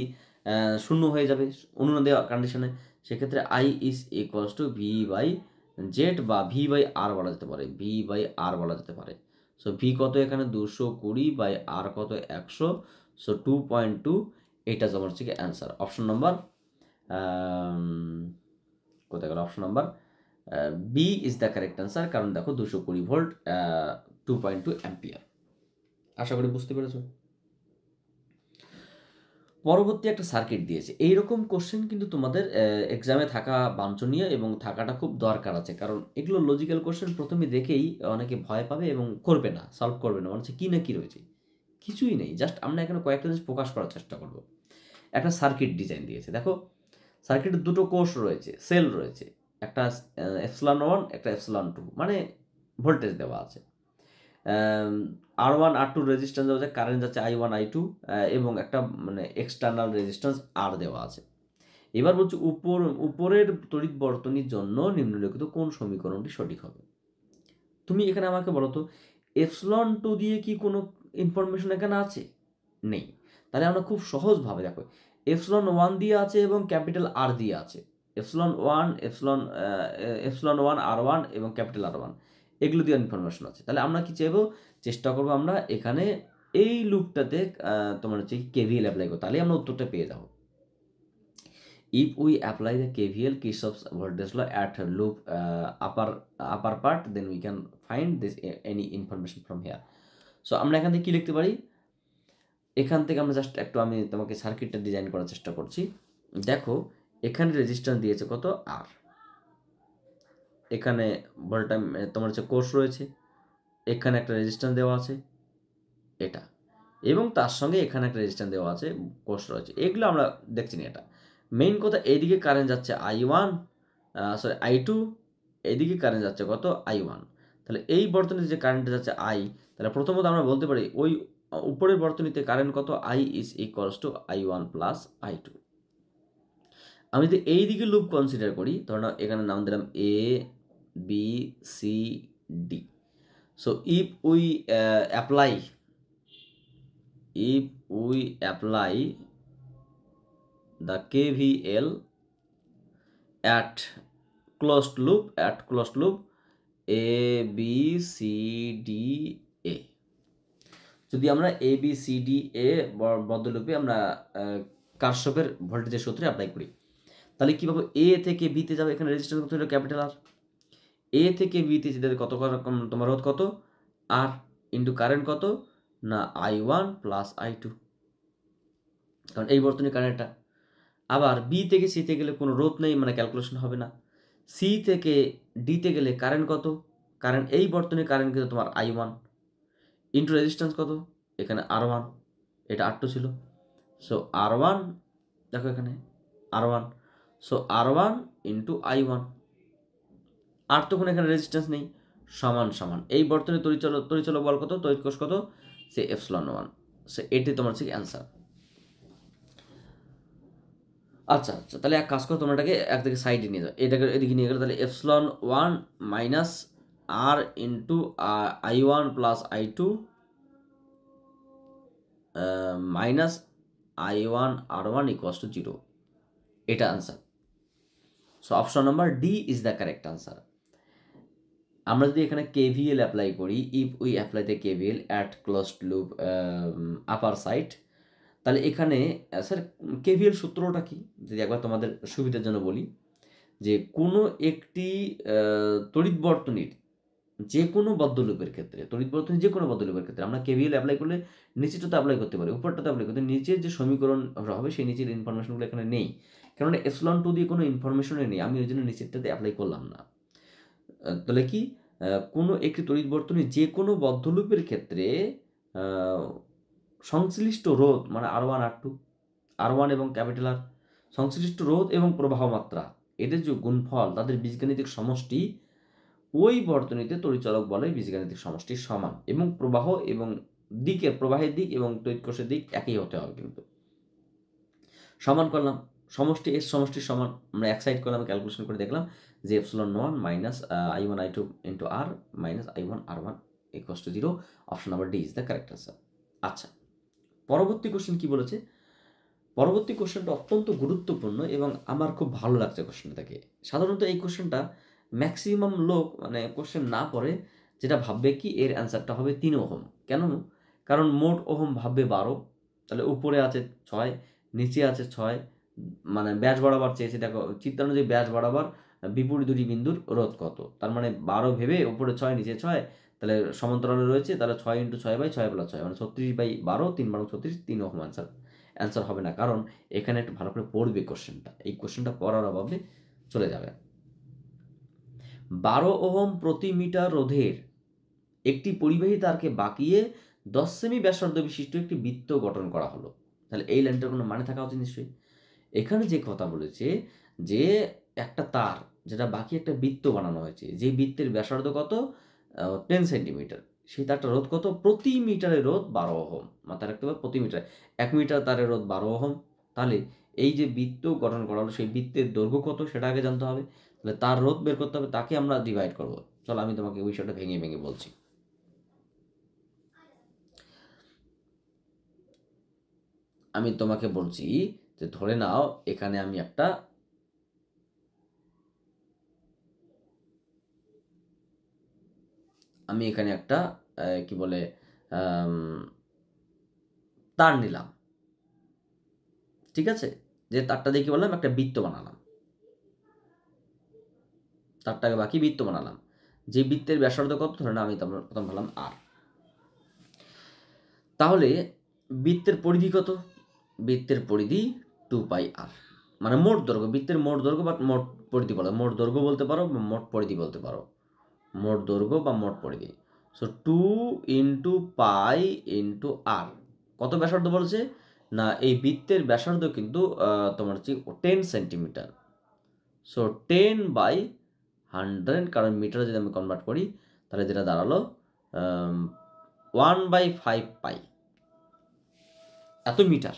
শূন্য হয়ে যাবে অনুনা দেওয়া কন্ডিশনে সেক্ষেত্রে I is equals to V by Z বা ভি বাই আর বলা যেতে পারে ভি বাই আর বলা যেতে পারে সো ভি কত এখানে দুশো কুড়ি বাই আর কত একশো সো টু পয়েন্ট টু এটা তোমার হচ্ছে কি অ্যান্সার অপশন নম্বর কোথায় গেল option number B is the correct answer কারণ দেখো দুশো কুড়ি volt two point two ampere আশা করি বুঝতে পেরেছ পরবর্তী একটা সার্কিট দিয়েছে এইরকম কোশ্চেন কিন্তু তোমাদের এক্সামে থাকা বাঞ্ছনীয় এবং থাকাটা খুব দরকার আছে কারণ এগুলো লজিক্যাল কোশ্চেন প্রথমে দেখেই অনেকে ভয় পাবে এবং করবে না সলভ করবে না মানে কী না কী রয়েছে কিছুই নেই জাস্ট আমরা এখানে কয়েকটা জিনিস প্রকাশ করার চেষ্টা করব একটা সার্কিট ডিজাইন দিয়েছে দেখো সার্কিটের দুটো কোষ রয়েছে সেল রয়েছে একটা এফসলান ওয়ান একটা এফসলান টু মানে ভোল্টেজ দেওয়া আছে R one R two resistance দেওয়া আছে কারেন্ট যাচ্ছে আই ওয়ান আই টু এবং একটা মানে এক্সটার্নাল রেজিস্ট্যান্স আর দেওয়া আছে এবার বলছি উপর উপরের তড়িৎ বর্তনীর জন্য নিম্নলিখিত কোন সমীকরণটি সঠিক হবে তুমি এখানে আমাকে বলো তো এফসলন টু দিয়ে কি কোনো ইনফরমেশন এখানে আছে নেই তাহলে আমরা খুব সহজভাবে দেখো এফসলন ওয়ান দিয়ে আছে এবং ক্যাপিটাল আর দিয়ে আছে epsilon one epsilon epsilon one R one এবং ক্যাপিটাল আর ওয়ান এগুলো দিয়ে ইনফরমেশন আছে তাহলে আমরা কি চাইবো চেষ্টা করবো আমরা এখানে এই লুপটাতে তোমার হচ্ছে কেভিএল অ্যাপ্লাই করো তাহলে আমরা উত্তরটা পেয়ে যাবো if we apply the KVL Kirchhoff's voltage law at loop upper upper part then we can find this any information from here so আমরা এখান থেকে কী লিখতে পারি এখান থেকে আমরা জাস্ট একটু আমি তোমাকে সার্কিটটা ডিজাইন করার চেষ্টা করছি দেখো এখানে রেজিস্ট্যান্স দিয়েছে কত আর এখানে ভোল্টা তোমার হচ্ছে কোর্স রয়েছে এখানে একটা রেজিস্ট্যান্স দেওয়া আছে এটা এবং তার সঙ্গে এখানে একটা রেজিস্ট্যান্স দেওয়া আছে কোর্স রয়েছে এগুলো আমরা দেখছি না এটা মেইন কথা এইদিকে কারেন্ট যাচ্ছে I one sorry I two এইদিকে কারেন্ট যাচ্ছে কত আই ওয়ান তাহলে এই বর্তনীতে যে কারেন্টটা যাচ্ছে আই তাহলে প্রথমত আমরা বলতে পারি ওই উপরের বর্তনীতে কারেন্ট কত I is equals to I one plus I two আমি যদি এই দিকে লুপ কনসিডার করি ধর না এখানে নাম দিলাম A B C D so if we apply if we apply the K V L at closed loop at closed loop A B C D A যদি আমরা A B C D A বদলুপে আমরা কারশপের ভোল্টেজের সূত্রে apply করি তাহলে কী পাবো এ থেকে বিতে যাবে এখানে রেজিস্ট্রেশন কত হলো ক্যাপিটাল আর এ থেকে বিতে যেতে কত তোমার রোধ কত আর ইন্টু কারেন্ট কত না I one plus I two কারণ এই বর্তনী কারেন্টটা আবার বি থেকে সিতে গেলে কোনো রোধ নেই মানে ক্যালকুলেশন হবে না সি থেকে ডিতে গেলে কারেন্ট কত কারেন্ট এই বর্তনী কারেন্ট কিন্তু তোমার আই ওয়ান ইন্টু রেজিস্ট্যান্স কত এখানে আর ওয়ান এটা টু ছিল সো আর ওয়ান দেখো এখানে R one so R one into I one আর তো কোনো এখানে রেজিস্ট্যান্স নেই সমান সমান এই বর্তনী তরিচল তরিচল বল কত তরিতকোষ কত সে এফসলন ওয়ান সে এটি তোমার হচ্ছে অ্যান্সার আচ্ছা আচ্ছা তাহলে এক কাজ করো তোমরা এটাকে একদিকে সাইডে নিয়ে যাও এটাকে এদিকে নিয়ে গেলে তাহলে epsilon one minus R into I one plus I two minus I one R one equals to zero এটা answer so option number D is the correct answer আমরা যদি এখানে কেভিএল অ্যাপ্লাই করি if we apply the KVL at closed loop upper side তাহলে এখানে sir KVL সূত্রটা কি যদি একবার তোমাদের সুবিধার জন্য বলি যে কোনো একটি তড়িৎ বর্তনীর যে কোনো বদ্ধলুপের ক্ষেত্রে তড়িৎ যে কোনো বদ্ধলুপের ক্ষেত্রে আমরা কেভিএল অ্যাপ্লাই করলে নিচেটাতে অ্যাপ্লাই করতে পারি উপরটাতে অ্যাপ্লাই করতে নিচের যে সমীকরণ হবে সেই নিচের ইনফরমেশনগুলো এখানে নেই কেননা এসলন টু দিয়ে কোনো ইনফরমেশনই নেই আমি ওই জন্য নিচেরটাতে অ্যাপ্লাই করলাম না তাহলে কি কোনো একটি তড়িৎ বর্তনী যে কোনো বদ্ধলুপের ক্ষেত্রে সংশ্লিষ্ট রোধ মানে R one R two R one এবং ক্যাপিটাল আর সংশ্লিষ্ট রোধ এবং প্রবাহ মাত্রা এদের যে গুণফল তাদের বীজগাণিতিক সমষ্টি ওই বর্তনীতে তরিচালক বলে বীজগাণিতিক সমষ্টির সমান এবং প্রবাহ এবং দিকের প্রবাহের দিক এবং তৈতকোষের দিক একই হতে হবে কিন্তু সমান করলাম সমষ্টি এস সমষ্টির সমান আমরা এক সাইড করলাম ক্যালকুলেশন করে দেখলাম যে epsilon one minus I one I two into R minus I one R one equals to zero option number D is the correct answer আচ্ছা পরবর্তী কোশ্চেন কী বলেছে পরবর্তী কোশ্চেনটা অত্যন্ত গুরুত্বপূর্ণ এবং আমার খুব ভালো লাগছে কোশ্চেনটাকে সাধারণত এই কোশ্চেনটা ম্যাক্সিমাম লোক মানে কোশ্চেন না পড়ে যেটা ভাববে কি এর অ্যান্সারটা হবে তিন ওহম কেন কারণ মোট ওহম ভাববে বারো তাহলে উপরে আছে ছয় নিচে আছে ছয় মানে ব্যাস বরাবর চেয়েছে দেখো চিত্রানুযায়ী ব্যাস বরাবর বিপরীত দুটি বিন্দুর রোধ কত তার মানে বারো ভেবে উপরে ছয় নিচে ছয় তাহলে সমান্তরালে রয়েছে তাহলে ছয় ইন্টু ছয় বাই ছয় প্লাস ছয় মানে ছত্রিশ বাই বারো তিন বারো ছত্রিশ তিন রকম অ্যান্সার অ্যান্সার হবে না কারণ এখানে একটু ভালো করে পড়বে কোশ্চেনটা এই কোশ্চেনটা পড়ার অভাবে চলে যাবে বারো ওহম প্রতি মিটার রোধের একটি পরিবাহী তারকে বাঁকিয়ে দশ সেমি ব্যাসার্ধ বিশিষ্ট একটি বৃত্ত গঠন করা হলো তাহলে এই লাইনটার কোনো মানে থাকা উচিত নিশ্চয়ই এখানে যে কথা বলেছে যে একটা তার যেটা বাকি একটা বৃত্ত বানানো হয়েছে যে বৃত্তের ব্যাসার্ধ কত টেন সেন্টিমিটার সেই তারটা রোধ কত প্রতি মিটারে রোধ বারো ওহম মাথায় রাখতে পারে প্রতি মিটারে এক মিটার তারের রোধ বারো ওহম তাহলে এই যে বৃত্ত গঠন করা হলো সেই বৃত্তের দৈর্ঘ্য কত সেটা আগে জানতে হবে তাহলে তার রোধ বের করতে হবে তাকে আমরা ডিভাইড করব চলো আমি তোমাকে ওই বিষয়টা ভেঙে ভেঙে বলছি আমি তোমাকে বলছি যে ধরে নাও এখানে আমি একটা আমি এখানে একটা কি বলে তার নিলাম ঠিক আছে যে তারটা দিয়ে কি বললাম একটা বৃত্ত বানালাম তারটাকে বাকি বৃত্ত বানালাম যে বৃত্তের ব্যাসার্ধ কত ধরে না আমি প্রথম ভাবলাম আর তাহলে বৃত্তের পরিধি কত বৃত্তের পরিধি টু পাই আর মানে মোট দৈর্ঘ্য বৃত্তের মোট দৈর্ঘ্য বা মোট পরিধি বলা মোট দৈর্ঘ্য বলতে পারো বা মোট পরিধি বলতে পারো মোট দৈর্ঘ্য বা মোট পরিধি so two into pi into R কত ব্যাসার্ধ বলছে না এই বৃত্তের ব্যাসার্ধ কিন্তু তোমার হচ্ছে ten centimetre so ten by hundred কারণ মিটার যদি আমি কনভার্ট করি তাহলে যেটা দাঁড়ালো ওয়ান বাই ফাইভ পাই এত মিটার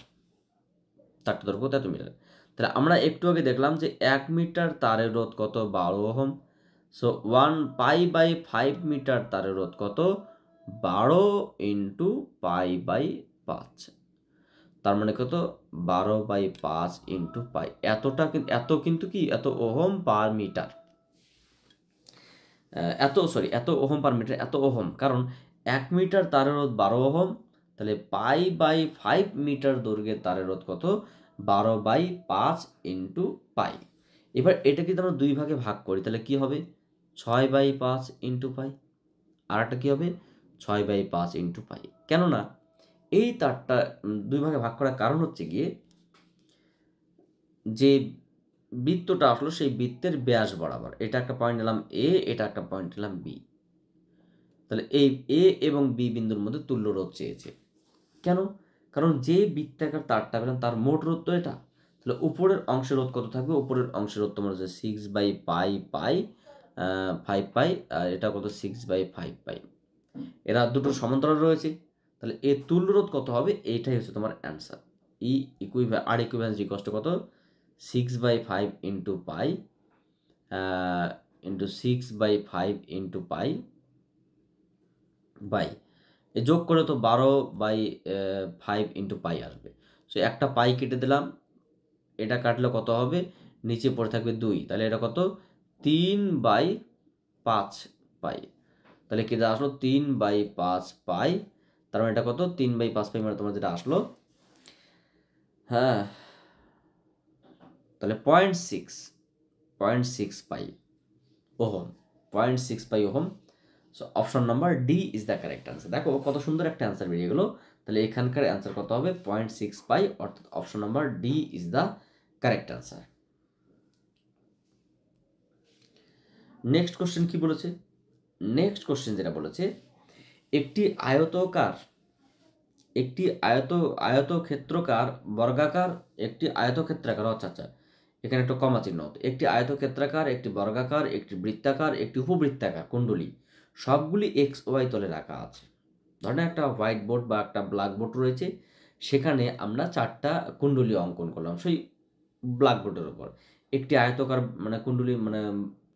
চারটে দৈর্ঘ্য তেত মিটার তাহলে আমরা একটু আগে দেখলাম যে এক মিটার তারের রোধ কত বারো ohm so one pi by five metre তারের রোধ কত বারো ইন্টু পাই বাই পাঁচ তার মানে কত বারো বাই পাঁচ ইন্টু পাই এতটা এত কিন্তু কি এত ওহম পার মিটার এত সরি এত ওহম পার মিটার এত ওহম কারণ এক মিটার তারের রোধ বারো ওহম তাহলে পাই বাই ফাইভ মিটার দৈর্ঘ্যের তারের রোধ কত বারো বাই পাঁচ ইন্টু পাই এবার এটাকে যদি আমরা দুই ভাগে ভাগ করি তাহলে কি হবে ছয় বাই পাঁচ ইন্টু পাই আর একটা কী হবে ছয় বাই পাঁচ ইন্টু পাই কেননা এই তারটা দুই ভাগে ভাগ করার কারণ হচ্ছে গিয়ে যে বৃত্তটা আসলো সেই বৃত্তের ব্যাস বরাবর এটা একটা পয়েন্ট নিলাম এ এটা একটা পয়েন্ট নিলাম বি তাহলে এই এ এবং বি বিন্দুর মধ্যে তুল্য রোধ চেয়েছে কেন কারণ যে বৃত্তাকার তারটা পেলাম তার মোট রোধ তো এটা তাহলে উপরের অংশের রোধ কত থাকবে উপরের অংশের রোধ তোমার হচ্ছে six by pi pi five pi আর এটা কত সিক্স বাই ফাইভ পাই এরা দুটো সমান্তরাল রয়েছে তাহলে এ তুল্য রোধ কত হবে এইটাই হচ্ছে তোমার অ্যান্সার ই ইকুই আর ইকুইভ্যান্স কষ্ট কত six by five into pi into six by five into pi by এ যোগ করে তো বারো বাই ফাইভ ইন্টু পাই আসবে সো একটা পাই কেটে দিলাম এটা কাটলে কত হবে নিচে পড়ে থাকবে দুই তাহলে এটা কত তিন বাই পাঁচ পাই তাহলে কেটে আসলো তিন বাই পাঁচ পাই তার মানে এটা কত তিন বাই পাঁচ পাই মানে তোমার যেটা আসলো হ্যাঁ তাহলে point six point six pi ohm point six pi ohm so option number D is the correct answer দেখো কত সুন্দর একটা অ্যান্সার বেরিয়ে গেলো তাহলে এখানকার অ্যান্সার কত হবে পয়েন্ট সিক্স পাই অর্থাৎ option number D is the correct answer next question কি বলেছে নেক্সট কোশ্চেন যেটা বলেছে একটি আয়তকার একটি আয়ত আয়তক্ষেত্রকার বর্গাকার একটি আয়তক্ষেত্রাকার আচ্ছা আচ্ছা এখানে একটা কমা চিহ্ন একটি একটি আয়তক্ষেত্রাকার একটি বর্গাকার একটি বৃত্তাকার একটি উপবৃত্তাকার কুণ্ডলী সবগুলি এক্স ওয়াই তলে রাখা আছে ধরেন একটা হোয়াইট বোর্ড বা একটা ব্ল্যাকবোর্ড রয়েছে সেখানে আমরা চারটা কুণ্ডলী অঙ্কন করলাম সেই ব্ল্যাক বোর্ডের ওপর একটি আয়তকার মানে কুণ্ডলী মানে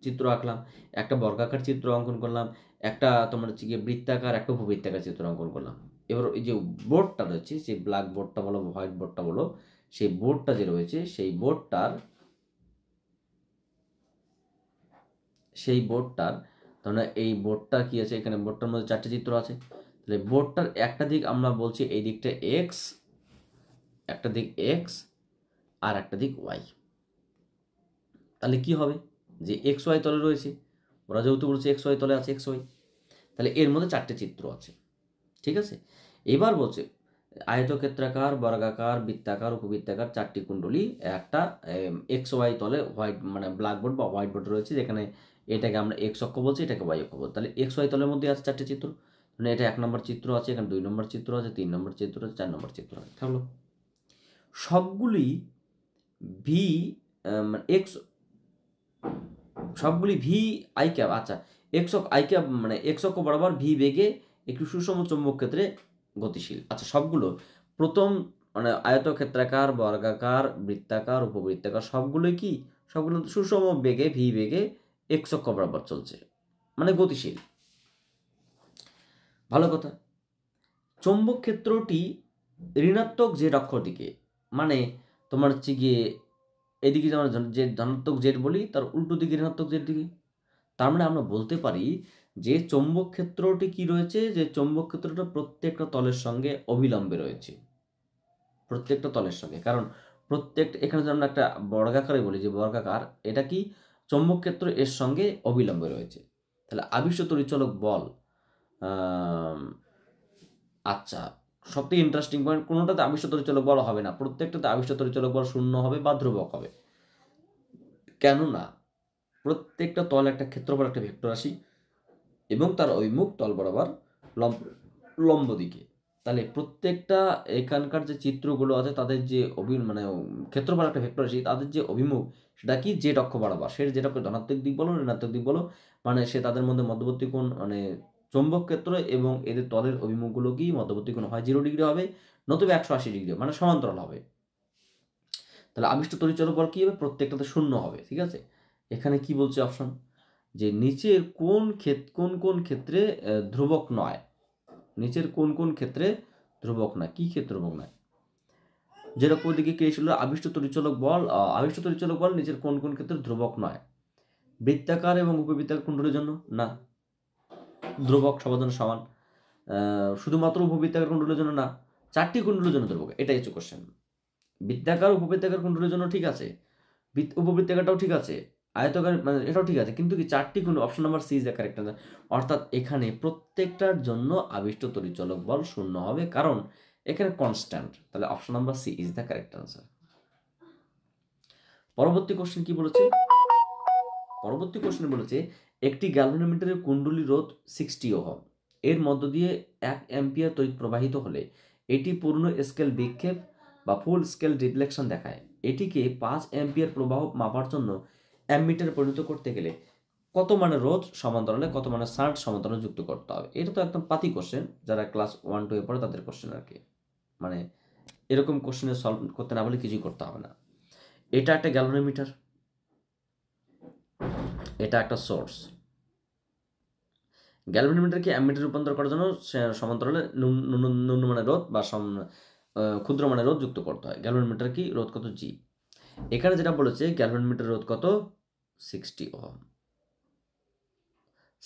চিত্র আঁকলাম একটা বর্গাকার চিত্র অঙ্কন করলাম একটা তোমার হচ্ছে গিয়ে বৃত্তাকার একটা উপবৃত্তাকার চিত্র অঙ্কন করলাম এবার এই যে বোর্ডটা রয়েছে সেই ব্ল্যাক বোর্ডটা বলো হোয়াইট বোর্ডটা বলো সেই বোর্ডটা যে রয়েছে সেই বোর্ডটার সেই বোর্ডটার তাহলে এই বোর্ডটা কী আছে এখানে বোর্ডটার মধ্যে চারটে চিত্র আছে তাহলে বোর্ডটার একটা দিক আমরা বলছি এই দিকটা এক্স একটা দিক এক্স আর একটা দিক ওয়াই তাহলে কি হবে যে এক্স ওয়াই তলে রয়েছে ওরা যেহেতু বলছে এক্স ওয়াই তলে আছে এক্স ওয়াই তাহলে এর মধ্যে চারটে চিত্র আছে ঠিক আছে এবার বলছে আয়তক্ষেত্রাকার বর্গাকার বৃত্তাকার উপবৃত্তাকার চারটি কুণ্ডলী একটা এক্স ওয়াই তলে হোয়াইট মানে ব্ল্যাকবোর্ড বা হোয়াইট বোর্ড রয়েছে যেখানে এটাকে আমরা এক্স অক্ষ বলছি এটাকে ওয়াই অক্ষ বলছি তাহলে এক্স ওয়াই তলের মধ্যে আছে চারটে চিত্র মানে এটা এক নম্বর চিত্র আছে এখানে দুই নম্বর চিত্র আছে তিন নম্বর চিত্র আছে চার নম্বর চিত্র আছে থাকলো সবগুলি ভি মানে এক্স সবগুলি ভি আই ক্যাপ আচ্ছা এক্স অক আই ক্যাপ মানে এক্স অক্ষ বরাবর ভি বেগে একটি সুষম চুম্বক ক্ষেত্রে গতিশীল আচ্ছা সবগুলো প্রথম মানে আয়তক্ষেত্রাকার বর্গাকার বৃত্তাকার উপবৃত্তাকার সবগুলোই কি সবগুলো সুষম বেগে ভি বেগে একশো অক্ষ বরাবর চলছে মানে গতিশীল ভালো কথা চৌম্বক ক্ষেত্রটি ঋণাত্মক জেড অক্ষ দিকে মানে তোমার হচ্ছে গিয়ে এদিকে আমরা যে ধনাত্মক জেড বলি তার উল্টো দিকে ঋণাত্মক জেড দিকে তার মানে আমরা বলতে পারি যে চৌম্বক ক্ষেত্রটি কি রয়েছে যে চৌম্বক ক্ষেত্রটা প্রত্যেকটা তলের সঙ্গে অবিলম্বে রয়েছে প্রত্যেকটা তলের সঙ্গে কারণ প্রত্যেকটা এখানে যেমন একটা বর্গাকারে বলি যে বর্গাকার এটা কি চৌম্বক ক্ষেত্র এর সঙ্গে অবিলম্বে রয়েছে তাহলে আবিষ্ট তরিচালক বল আচ্ছা সবথেকে ইন্টারেস্টিং পয়েন্ট কোনোটাতে আবিষ্ট তরিচালক বল হবে না প্রত্যেকটাতে আবিষ্ট তরিচালক বল শূন্য হবে বা ধ্রুবক হবে কেননা প্রত্যেকটা তল একটা ক্ষেত্রফল একটা ভেক্টর রাশি এবং তার অভিমুখ তল বরাবর লম্ব লম্ব দিকে তাহলে প্রত্যেকটা এখানকার যে চিত্রগুলো আছে তাদের যে অভি মানে ক্ষেত্রফল একটা ভেক্টর আছে তাদের যে অভিমুখ সেটা কি জেড অক্ষ বাড়াবা সে যেটা ধনাত্মক দিক বলো ঋণাত্মক দিক বলো মানে সে তাদের মধ্যে মধ্যবর্তী কোণ মানে চৌম্বক ক্ষেত্র এবং এদের তলের অভিমুখগুলো কি মধ্যবর্তী কোণ হয় জিরো ডিগ্রি হবে নতুবা একশো আশি ডিগ্রি মানে সমান্তরাল হবে তাহলে আবিষ্ট তরিচল পর কী হবে প্রত্যেকটাতে শূন্য হবে ঠিক আছে এখানে কি বলছে অপশন যে নিচের কোন ক্ষেত কোন কোন ক্ষেত্রে ধ্রুবক নয় নিচের কোন কোন ক্ষেত্রে ধ্রুবক না কী ক্ষেত্রে ধ্রুবক নয় যেরকম ওদিকে কে ছিল আবিষ্ট তরিচালক বল আবিষ্ট তরিচালক বল নিচের কোন কোন ক্ষেত্রে ধ্রুবক নয় বৃত্তাকার এবং উপবৃত্তাকার কুণ্ডলের জন্য না ধ্রুবক সমাধান সমান শুধুমাত্র উপবৃত্তাকার কুণ্ডলের জন্য না চারটি কুণ্ডলের জন্য ধ্রুবক এটাই হচ্ছে কোশ্চেন বৃত্তাকার উপবৃত্তাকার কুণ্ডলের জন্য ঠিক আছে উপবৃত্তাকারটাও ঠিক আছে আয়তকার মানে এটাও ঠিক আছে কিন্তু কি চারটি কোন option number C is the correct answer অর্থাৎ এখানে প্রত্যেকটার জন্য আবিষ্ট তরিচালক বল শূন্য হবে কারণ এখানে কনস্ট্যান্ট তাহলে option number C is the correct answer পরবর্তী কোশ্চেন কি বলেছে পরবর্তী কোশ্চেন বলেছে একটি গ্যালভানোমিটারের কুণ্ডলী রোধ সিক্সটি ওহম এর মধ্য দিয়ে এক অ্যাম্পিয়ার তড়িৎ প্রবাহিত হলে এটি পূর্ণ স্কেল বিক্ষেপ বা ফুল স্কেল রিফ্লেকশন দেখায় এটিকে পাঁচ অ্যাম্পিয়ার প্রবাহ মাপার জন্য অ্যামিটারে পরিণত করতে গেলে কত মানে রোধ সমান্তরালে কত মানে সার্ট সমান্তরালে যুক্ত করতে হবে এটা তো একদম পাতি কোশ্চেন যারা ক্লাস ওয়ান টুয়ে পড়ে তাদের কোশ্চেন আর কি মানে এরকম কোশ্চেনে সলভ করতে না বলে কিছুই করতে হবে না এটা একটা গ্যালোনোমিটার এটা একটা সোর্স গ্যালোনোমিটারকে অ্যামিটার রূপান্তর করার জন্য সমান্তরালে ন্যূন মানে রোধ বা সম ক্ষুদ্র মানের রোধ যুক্ত করতে হয় গ্যালোনোমিটার কি রোধ কত জি এখানে যেটা বলেছে গ্যালোনোমিটার রোধ কত সিক্সটি ওহম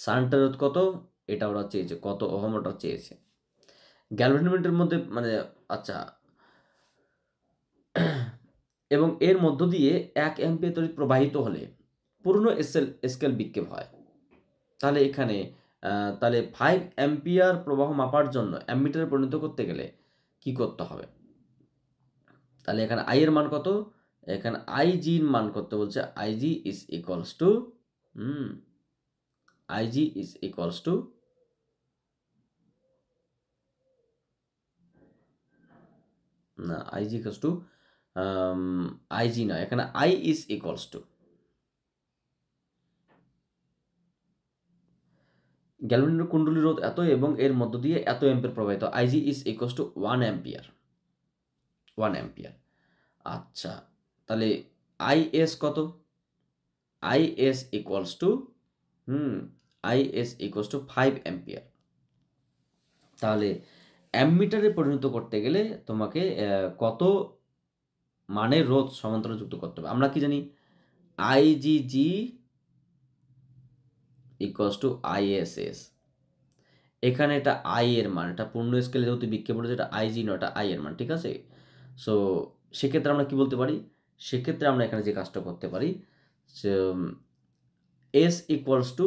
সারেন্টার রোধ কত এটা ওরা চেয়েছে কত ওহম ওটা চেয়েছে গ্যালভেনোমিটারের মধ্যে মানে আচ্ছা এবং এর মধ্য দিয়ে এক এমপি তরি প্রবাহিত হলে পূর্ণ এসএল স্কেল বিক্ষেপ হয় তাহলে এখানে তাহলে ফাইভ এমপিআর প্রবাহ মাপার জন্য অ্যামমিটারে পরিণত করতে গেলে কি করতে হবে তাহলে এখানে আইয়ের মান কত এখানে আইজি এর মান করতে বলছে IG is equals to hmm IG is equals to না আইজি ইকুয়ালস টু আইজি নয় এখানে আই ইজ ইকুয়ালস টু গ্যালুনির কুণ্ডলী রোধ এত এবং এর মধ্য দিয়ে এত অ্যাম্পিয়ার প্রবাহিত IG is equals to one ampere one ampere আচ্ছা তাহলে আইএস কত IS equals to hmm IS equals to five ampere তাহলে অ্যামমিটারে পরিণত করতে গেলে তোমাকে কত মানে রোধ সমান্তরাল যুক্ত করতে হবে আমরা কি জানি আইজিজি ইকুয়ালস টু আইএসএস এখানে এটা আই এর মান এটা পূর্ণ স্কেলে যেহেতু বিক্ষেপ পড়েছে এটা আইজি নয় এটা আই এর মান ঠিক আছে সো সেক্ষেত্রে আমরা কি বলতে পারি সেক্ষেত্রে আমরা এখানে যে কাজটা করতে পারি S equals to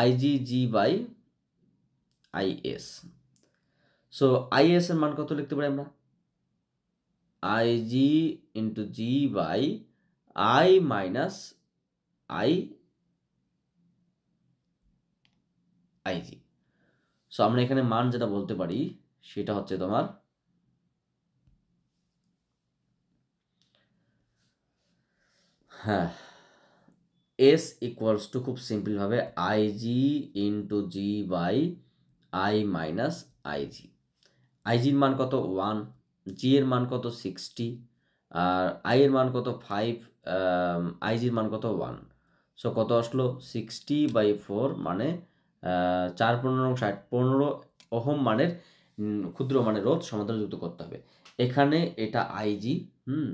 IGG by IS so IS এর মান কত লিখতে পারি আমরা IG into G by I minus I IG so আমরা এখানে মান যেটা বলতে পারি সেটা হচ্ছে তোমার হ্যাঁ এস ইকুয়ালস টু খুব সিম্পলভাবে IG into G by I minus IG আইজির মান কত ওয়ান জি এর মান কত সিক্সটি আর আই এর মান কত ফাইভ আইজির মান কত ওয়ান সো কত আসলো সিক্সটি বাই ফোর মানে চার পনেরো ষাট পনেরো অহম মানের ক্ষুদ্র মানের রোধ সমান্তরাল যুক্ত করতে হবে এখানে এটা আইজি হুম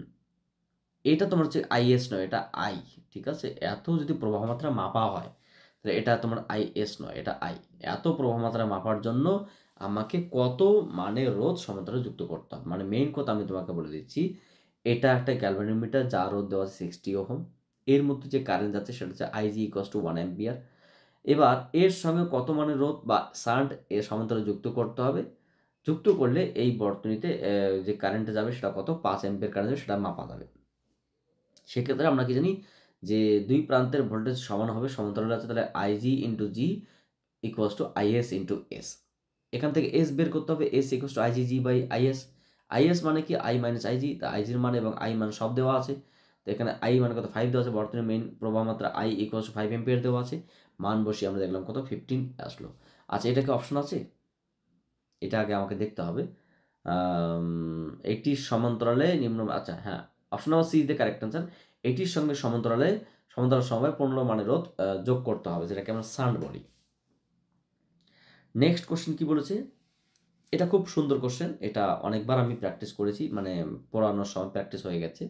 এটা তোমার হচ্ছে আইএস নয় এটা আই ঠিক আছে এত যদি প্রবাহমাত্রা মাপা হয় তাহলে এটা তোমার আইএস নয় এটা আই এত প্রবাহমাত্রা মাপার জন্য আমাকে কত মানে রোধ সমান্তরাল যুক্ত করতে হবে মানে মেইন কথা আমি তোমাকে বলে দিচ্ছি এটা একটা ক্যালভানোমিটার যা রোধ দেওয়া সিক্সটি ওহম এর মধ্যে যে কারেন্ট যাচ্ছে সেটা হচ্ছে IG equals to one ampere এবার এর সঙ্গে কত মানে রোধ বা সান্ট এর সমান্তরাল যুক্ত করতে হবে যুক্ত করলে এই বর্তনীতে যে কারেন্টটা যাবে সেটা কত পাঁচ অ্যাম্পিয়ার কারেন্ট যাবে সেটা মাপা যাবে সেক্ষেত্রে আমরা কি জানি যে দুই প্রান্তের ভোল্টেজ সমান হবে সমান্তরাল আছে তাহলে IG into G equals to IS into S এখান থেকে এস বের করতে হবে S equals to IG G by IS IS মানে কি আই মাইনাস আইজি তা আইজির মান এবং আই মান সব দেওয়া আছে তো এখানে আই মানে কত ফাইভ দেওয়া আছে বর্তমানে মেইন মাত্রা I equals to five ampere দেওয়া আছে মান বসিয়ে আমরা দেখলাম কত ফিফটিন আসলো আচ্ছা এটা কি অপশন আছে এটা আগে আমাকে দেখতে হবে এটি সমান্তরালে নিম্ন আচ্ছা হ্যাঁ option number C is the correct answer এটির সঙ্গে সমান্তরালে সমান্তরাল সময় পনেরো মানের রোধ যোগ করতে হবে যেটাকে আমরা সান্ড বলি নেক্সট কোশ্চেন কি বলেছে এটা খুব সুন্দর কোশ্চেন এটা অনেকবার আমি প্র্যাকটিস করেছি মানে পড়ানোর সময় প্র্যাকটিস হয়ে গেছে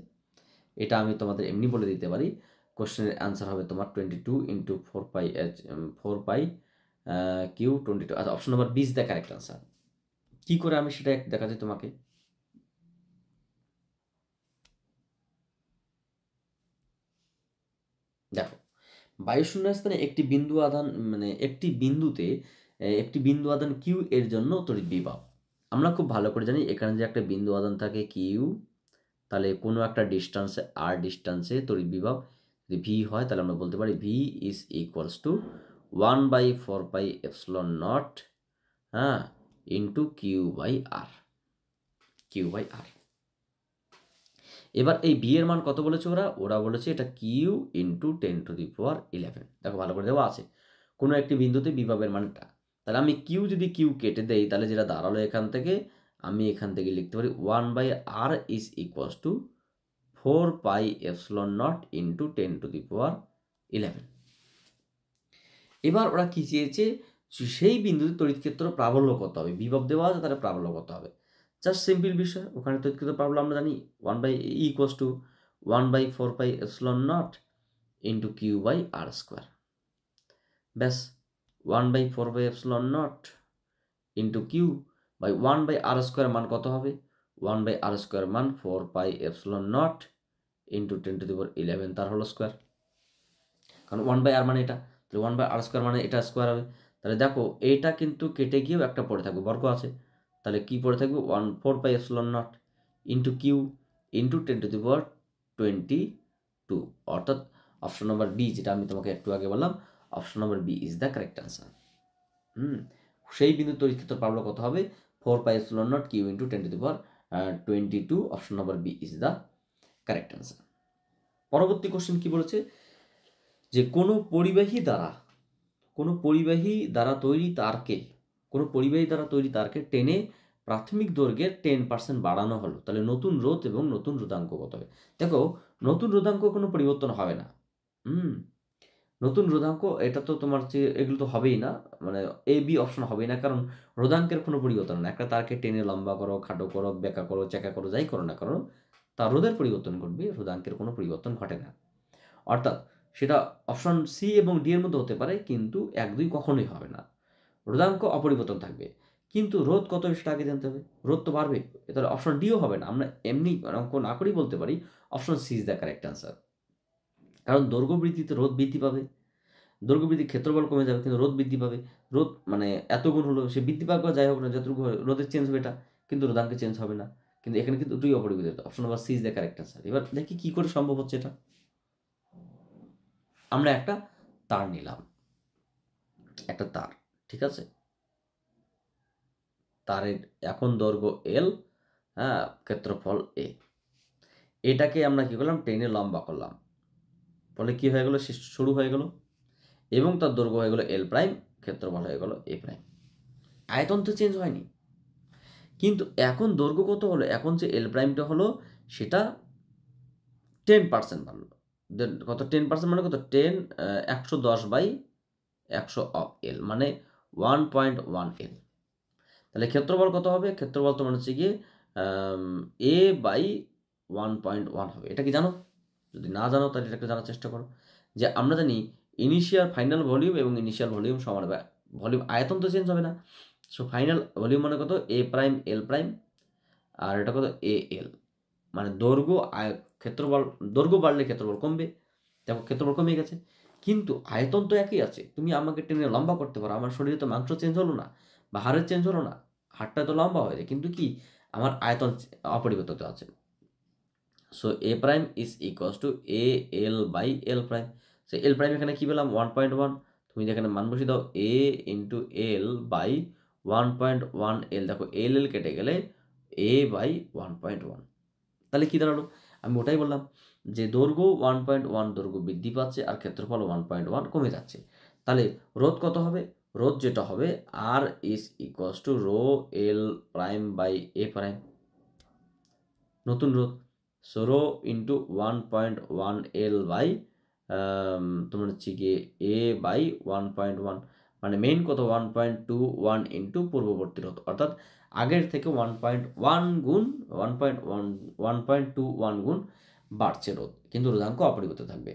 এটা আমি তোমাদের এমনি বলে দিতে পারি কোশ্চেনের অ্যান্সার হবে তোমার twenty two into four pi H four pi Q twenty two আচ্ছা option number B is the correct answer কী করে আমি সেটা দেখাচ্ছি তোমাকে বায়ু শূন্যস্থানে একটি বিন্দু আধান মানে একটি বিন্দুতে একটি বিন্দু আধান কিউ এর জন্য তড়িৎ বিভব আমরা খুব ভালো করে জানি এখানে যে একটা বিন্দু আদান থাকে কিউ তাহলে কোনো একটা ডিস্টান্সে আর ডিস্টান্সে তড়িৎ বিভব যদি ভি হয় তাহলে আমরা বলতে পারি V is equals to one by four by epsilon not হ্যাঁ into Q by R Q by R এবার এই বি এর মান কত বলেছে ওরা ওরা বলেছে এটা Q into ten to the power eleven দেখো ভালো করে দেওয়া আছে কোনো একটি বিন্দুতে বিভবের মানটা তাহলে আমি কিউ যদি কিউ কেটে দেই তাহলে যেটা দাঁড়ালো এখান থেকে আমি এখান থেকে লিখতে পারি one by R is equals to four pi epsilon not into ten to the power eleven এবার ওরা কি চেয়েছে সেই বিন্দুতে তড়িৎক্ষেত্র প্রাবল্য করতে হবে বিভব দেওয়া আছে তাহলে প্রাবল্য করতে হবে জাস্ট সিম্পল বিষয় ওখানে কিন্তু পাবলো আমরা জানি one by E equals to one by four by epsilon not into Q by R square ব্যাস one by four by epsilon not into Q by one by R square মান কত হবে ওয়ান বাই আর স্কোয়ার মান four by epsilon not into ten to the power eleven তার হলো square কারণ one by R মানে এটা তাহলে ওয়ান বাই আর স্কোয়ার মানে এটা স্কোয়ার হবে তাহলে দেখো এটা কিন্তু কেটে গিয়েও একটা পড়ে থাকবে বর্গ আছে তাহলে কী পড়ে থাকবে one four pi epsilon not into Q into ten to the power twenty two অর্থাৎ অপশন নম্বর বি যেটা আমি তোমাকে একটু আগে বললাম option number B is the correct answer hmm সেই বিন্দু তৈরি ক্ষেত্র পাবলো কত হবে four pi epsilon not Q into ten to the power twenty two option number B is the correct answer পরবর্তী কোশ্চেন কি বলেছে যে কোনো পরিবাহী দ্বারা কোনো পরিবাহী দ্বারা তৈরি তারকে কোনো পরিবেশ দ্বারা তৈরি তারকে টেনে প্রাথমিক দৈর্ঘ্যের টেন পার্সেন্ট বাড়ানো হলো তাহলে নতুন রোধ এবং নতুন রোধাঙ্ক কত হবে দেখো নতুন রোধাঙ্ক কোনো পরিবর্তন হবে না হুম নতুন রোধাঙ্ক এটা তো তোমার যে এগুলো তো হবেই না মানে এ বি অপশন হবেই না কারণ রোধাঙ্কের কোনো পরিবর্তন না একটা তারকে টেনে লম্বা করো খাটো করো বেঁকা করো চেকা করো যাই করো না করো তার রোধের পরিবর্তন ঘটবে রোধাঙ্কের কোনো পরিবর্তন ঘটে না অর্থাৎ সেটা অপশন সি এবং ডি এর মধ্যে হতে পারে কিন্তু এক দুই কখনোই হবে না রোদাঙ্ক অপরিবর্তন থাকবে কিন্তু রোদ কত সেটা আগে জানতে হবে রোদ তো বাড়বে তাহলে অপশন ডিও হবে না আমরা এমনি অঙ্ক না করেই বলতে পারি option C is the correct answer কারণ দৈর্ঘ্য বৃদ্ধিতে রোদ বৃদ্ধি পাবে দৈর্ঘ্য বৃদ্ধি ক্ষেত্রফল কমে যাবে কিন্তু রোদ বৃদ্ধি পাবে রোদ মানে এত গুণ হলো সে বৃদ্ধি পাক বা যাই হোক না যতটুকু রোদের চেঞ্জ হবে এটা কিন্তু রোদাঙ্কে চেঞ্জ হবে না কিন্তু এখানে কিন্তু দুটোই অপরিবর্তিত option number C is the correct answer এবার দেখি কী করে সম্ভব হচ্ছে এটা আমরা একটা তার নিলাম একটা তার ঠিক আছে তারের এখন দৈর্ঘ্য এল হ্যাঁ ক্ষেত্রফল এ এটাকে আমরা কী করলাম টেনে লম্বা করলাম ফলে কী হয়ে গেলো শুরু হয়ে গেল এবং তার দৈর্ঘ্য হয়ে গেলো এল প্রাইম ক্ষেত্রফল হয়ে গেলো এ প্রাইম আয়তন তো চেঞ্জ হয়নি কিন্তু এখন দৈর্ঘ্য কত হলো এখন যে এল প্রাইমটা হলো সেটা টেন পার্সেন্ট বাড়লো কত টেন পার্সেন্ট মানে কত টেন একশো দশ বাই একশো অফ এল মানে ওয়ান পয়েন্ট ওয়ান এল তাহলে ক্ষেত্রফল কত হবে ক্ষেত্রফল তোমার মানে হচ্ছে গিয়ে A by one point one হবে এটা কি জানো যদি না জানো তাহলে এটাকে জানার চেষ্টা করো যে আমরা জানি ইনিশিয়াল ফাইনাল ভলিউম এবং ইনিশিয়াল ভলিউম সমান হবে ভলিউম আয়তন তো চেঞ্জ হবে না সো ফাইনাল ভলিউম মানে কত এ প্রাইম এল প্রাইম আর এটা কত এ এল মানে দৈর্ঘ্য আয় ক্ষেত্রফল দৈর্ঘ্য বাড়লে ক্ষেত্রফল কমবে দেখো ক্ষেত্রফল কমে গেছে কিন্তু আয়তন তো একই আছে তুমি আমাকে টেনে লম্বা করতে পারো আমার শরীরে তো মাংস চেঞ্জ হলো না বা হাড়ের চেঞ্জ হলো না হাড়টা তো লম্বা হয়ে যায় কিন্তু কি আমার আয়তন অপরিবর্তিত আছে so A prime is equals to A L by L prime so L prime এখানে কী পেলাম ওয়ান পয়েন্ট ওয়ান তুমি যেখানে মান বসিয়ে দাও A into L by one point one L দেখো এল এল কেটে গেলে A by one point one তাহলে কী দাঁড়ালো আমি ওটাই বললাম যে দৈর্ঘ্য ওয়ান পয়েন্ট ওয়ান দৈর্ঘ্য বৃদ্ধি পাচ্ছে আর ক্ষেত্রফল ওয়ান পয়েন্ট ওয়ান কমে যাচ্ছে তাহলে রোধ কত হবে রোধ যেটা হবে R is equals to rho L prime by A prime নতুন রোধ so rho into one point one L by তোমার হচ্ছে গিয়ে A by one point one মানে মেইন কত one point two one into পূর্ববর্তী রোধ অর্থাৎ আগের থেকে ওয়ান পয়েন্ট ওয়ান গুণ one point one one point two one গুণ বাড়ছে রোদ কিন্তু রোদাঙ্ক অপরিবর্তিত থাকবে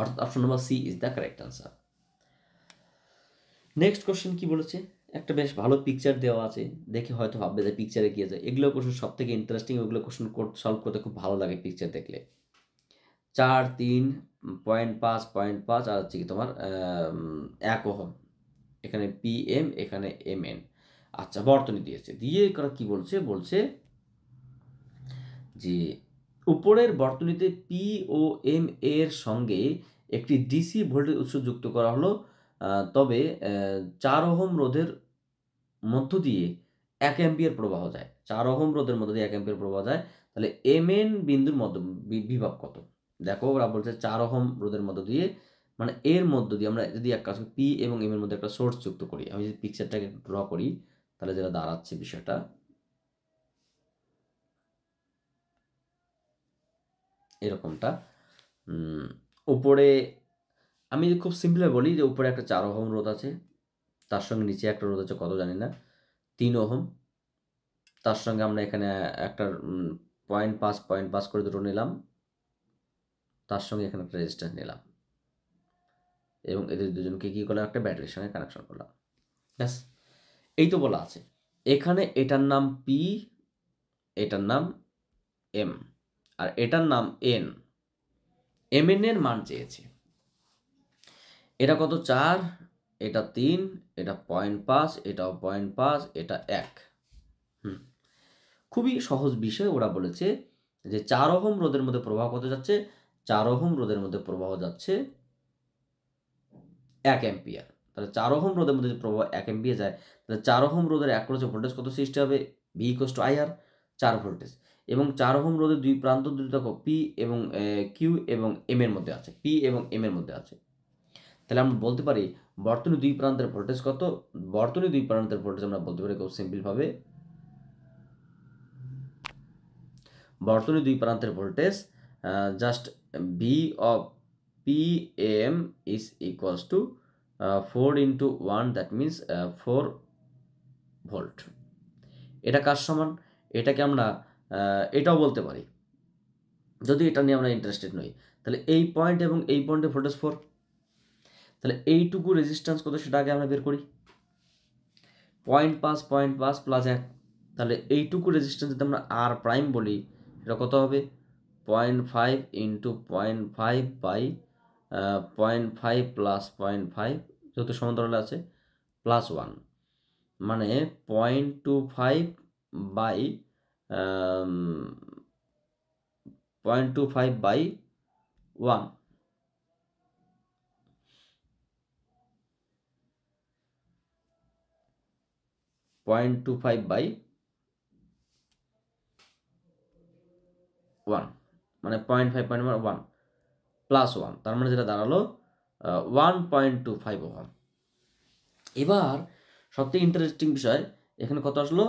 অর্থাৎ option number C is the correct answer next question কি বলেছে একটা বেশ ভালো পিকচার দেওয়া আছে দেখে হয়তো ভাববে যে পিকচারে কী আছে এগুলো কোশ্চেন সব থেকে ইন্টারেস্টিং ওগুলো কোশ্চেন সলভ করতে খুব ভালো লাগে পিকচার দেখলে চার তিন পয়েন্ট পাঁচ পয়েন্ট পাঁচ আর হচ্ছে কি তোমার এক ওহম এখানে পি এম এখানে এম এন আচ্ছা বর্তনী দিয়েছে দিয়ে করা কী বলছে বলছে যে উপরের বর্তনীতে পি ও এম এর সঙ্গে একটি ডিসি ভোল্টেজ উৎস যুক্ত করা হলো তবে চার ওহম রোধের মধ্য দিয়ে এক অ্যাম্পিয়ার প্রবাহ যায় চার ওহম রোধের মধ্য দিয়ে এক অ্যাম্পিয়ার প্রবাহ যায় তাহলে এম এন বিন্দুর মধ্য বিভাব কত দেখো ওরা বলছে চার ওহম রোধের মধ্য দিয়ে মানে এর মধ্য দিয়ে আমরা যদি এক কাজ পি এবং এম এর মধ্যে একটা সোর্স যুক্ত করি আমি যদি পিকচারটাকে ড্র করি তাহলে যেটা দাঁড়াচ্ছে বিষয়টা এরকমটা উপরে আমি খুব সিম্পলভাবে বলি যে উপরে একটা চার ওহম রোদ আছে তার সঙ্গে নিচে একটা রোদ আছে কত জানি না তিন ওহম তার সঙ্গে আমরা এখানে একটা পয়েন্ট পাঁচ পয়েন্ট পাস করে দুটো নিলাম তার সঙ্গে এখানে একটা রেজিস্ট্যান্স নিলাম এবং এদের দুজনকে কী করলাম একটা ব্যাটারির সঙ্গে কানেকশন করলাম ব্যাস এই তো বলা আছে এখানে এটার নাম পি এটার নাম এম আর এটার নাম এন এম এন এর মান চেয়েছে এটা কত চার এটা তিন এটা পয়েন্ট পাঁচ এটাও পয়েন্ট পাঁচ এটা এক হুম খুবই সহজ বিষয় ওরা বলেছে যে চার ওহম রোদের মধ্যে প্রবাহ কত যাচ্ছে চার ওহম রোদের মধ্যে প্রবাহ যাচ্ছে এক অ্যাম্পিয়ার তাহলে চার ওহম রোদের মধ্যে যদি প্রবাহ এক অ্যাম্পিয়ার যায় তাহলে চার ওহম রোদের এক ক্রোচে ভোল্টেজ কত সৃষ্টি হবে ভি কোস্ট টু আই আর চার ভোল্টেজ এবং চার ওহম রোধে দুই প্রান্ত দ্রুতক পি এবং কিউ এবং এম এর মধ্যে আছে পি এবং এম এর মধ্যে আছে তাহলে আমরা বলতে পারি বর্তনী দুই প্রান্তের ভোল্টেজ কত বর্তনী দুই প্রান্তের ভোল্টেজ আমরা বলতে পারি খুব সিম্পলভাবে বর্তনী দুই প্রান্তের voltage just V of P M is equals to four into one that means four volt এটা কার সমান এটাকে আমরা এটাও বলতে পারি যদি এটা নিয়ে আমরা ইন্টারেস্টেড নই তাহলে এই পয়েন্ট এবং এই পয়েন্টে ভোল্টেজ ফোর তাহলে এইটুকু রেজিস্ট্যান্স কত সেটা আগে আমরা বের করি পয়েন্ট পাঁচ পয়েন্ট পাঁচ প্লাস এক তাহলে এইটুকু রেজিস্ট্যান্স যদি আমরা আর প্রাইম বলি এটা কত হবে point five into point five by point five plus point five যত সমান্তরালে আছে প্লাস ওয়ান মানে point two five by point two five by one point two five by one মানে point five point one plus one তার মানে যেটা দাঁড়ালো one point two five one এবার সবথেকে ইন্টারেস্টিং বিষয় এখানে কত আসলো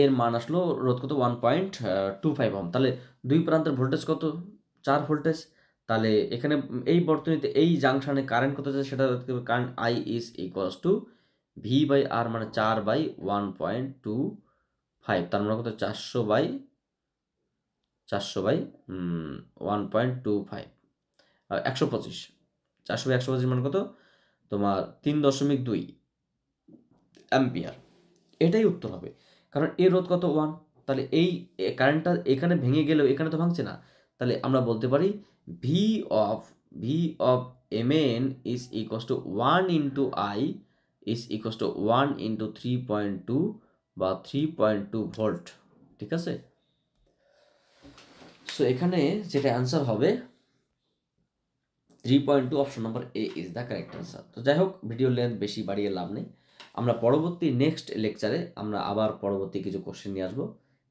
এর মান আসলো রোধ কত ওয়ান পয়েন্ট টু ফাইভ হম তাহলে দুই প্রান্তের ভোল্টেজ কত চার ভোল্টেজ তাহলে এখানে এই বর্তনীতে এই জাংশনে কারেন্ট কত আছে সেটা current I is equals to V by R মানে চার by one point two five তার মানে কত চারশো বাই চারশো by one point two five একশো পঁচিশ চারশো বাই একশো পঁচিশ মানে কত তোমার তিন দশমিক দুই অ্যাম্পিয়ার এটাই উত্তর হবে কারণ এর রোধ কত ওয়ান তাহলে এই কারেন্টটা এখানে ভেঙে গেলেও এখানে তো ভাঙছে না তাহলে আমরা বলতে পারি V of V of M N is equals to one into I is equals to one into three point two বা থ্রি পয়েন্ট টু ভোল্ট ঠিক আছে সো এখানে যেটা অ্যান্সার হবে three point two option number A is the correct answer তো যাই হোক video length বেশি বাড়িয়ে লাভ নেই আমরা পরবর্তী নেক্সট লেকচারে আমরা আবার পরবর্তী কিছু কোশ্চেন নিয়ে আসবো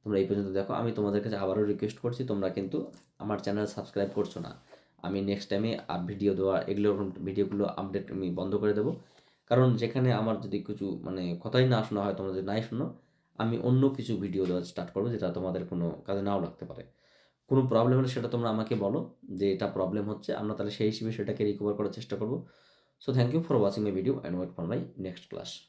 তোমরা এই পর্যন্ত দেখো আমি তোমাদের কাছে আবারও রিকোয়েস্ট করছি তোমরা কিন্তু আমার চ্যানেল সাবস্ক্রাইব করছো না আমি নেক্সট টাইমে আর ভিডিও দেওয়া এগুলো ভিডিওগুলো আপডেট আমি বন্ধ করে দেবো কারণ যেখানে আমার যদি কিছু মানে কথাই না শোনা হয় তোমাদের নাই শোনো আমি অন্য কিছু ভিডিও দেওয়া স্টার্ট করবো যেটা তোমাদের কোনো কাজে নাও লাগতে পারে কোনো প্রবলেম হলে সেটা তোমরা আমাকে বলো যে এটা প্রবলেম হচ্ছে আমরা তাহলে সেই হিসেবে সেটাকে রিকভার করার চেষ্টা করবো So thank you for watching my video and wait for my next class.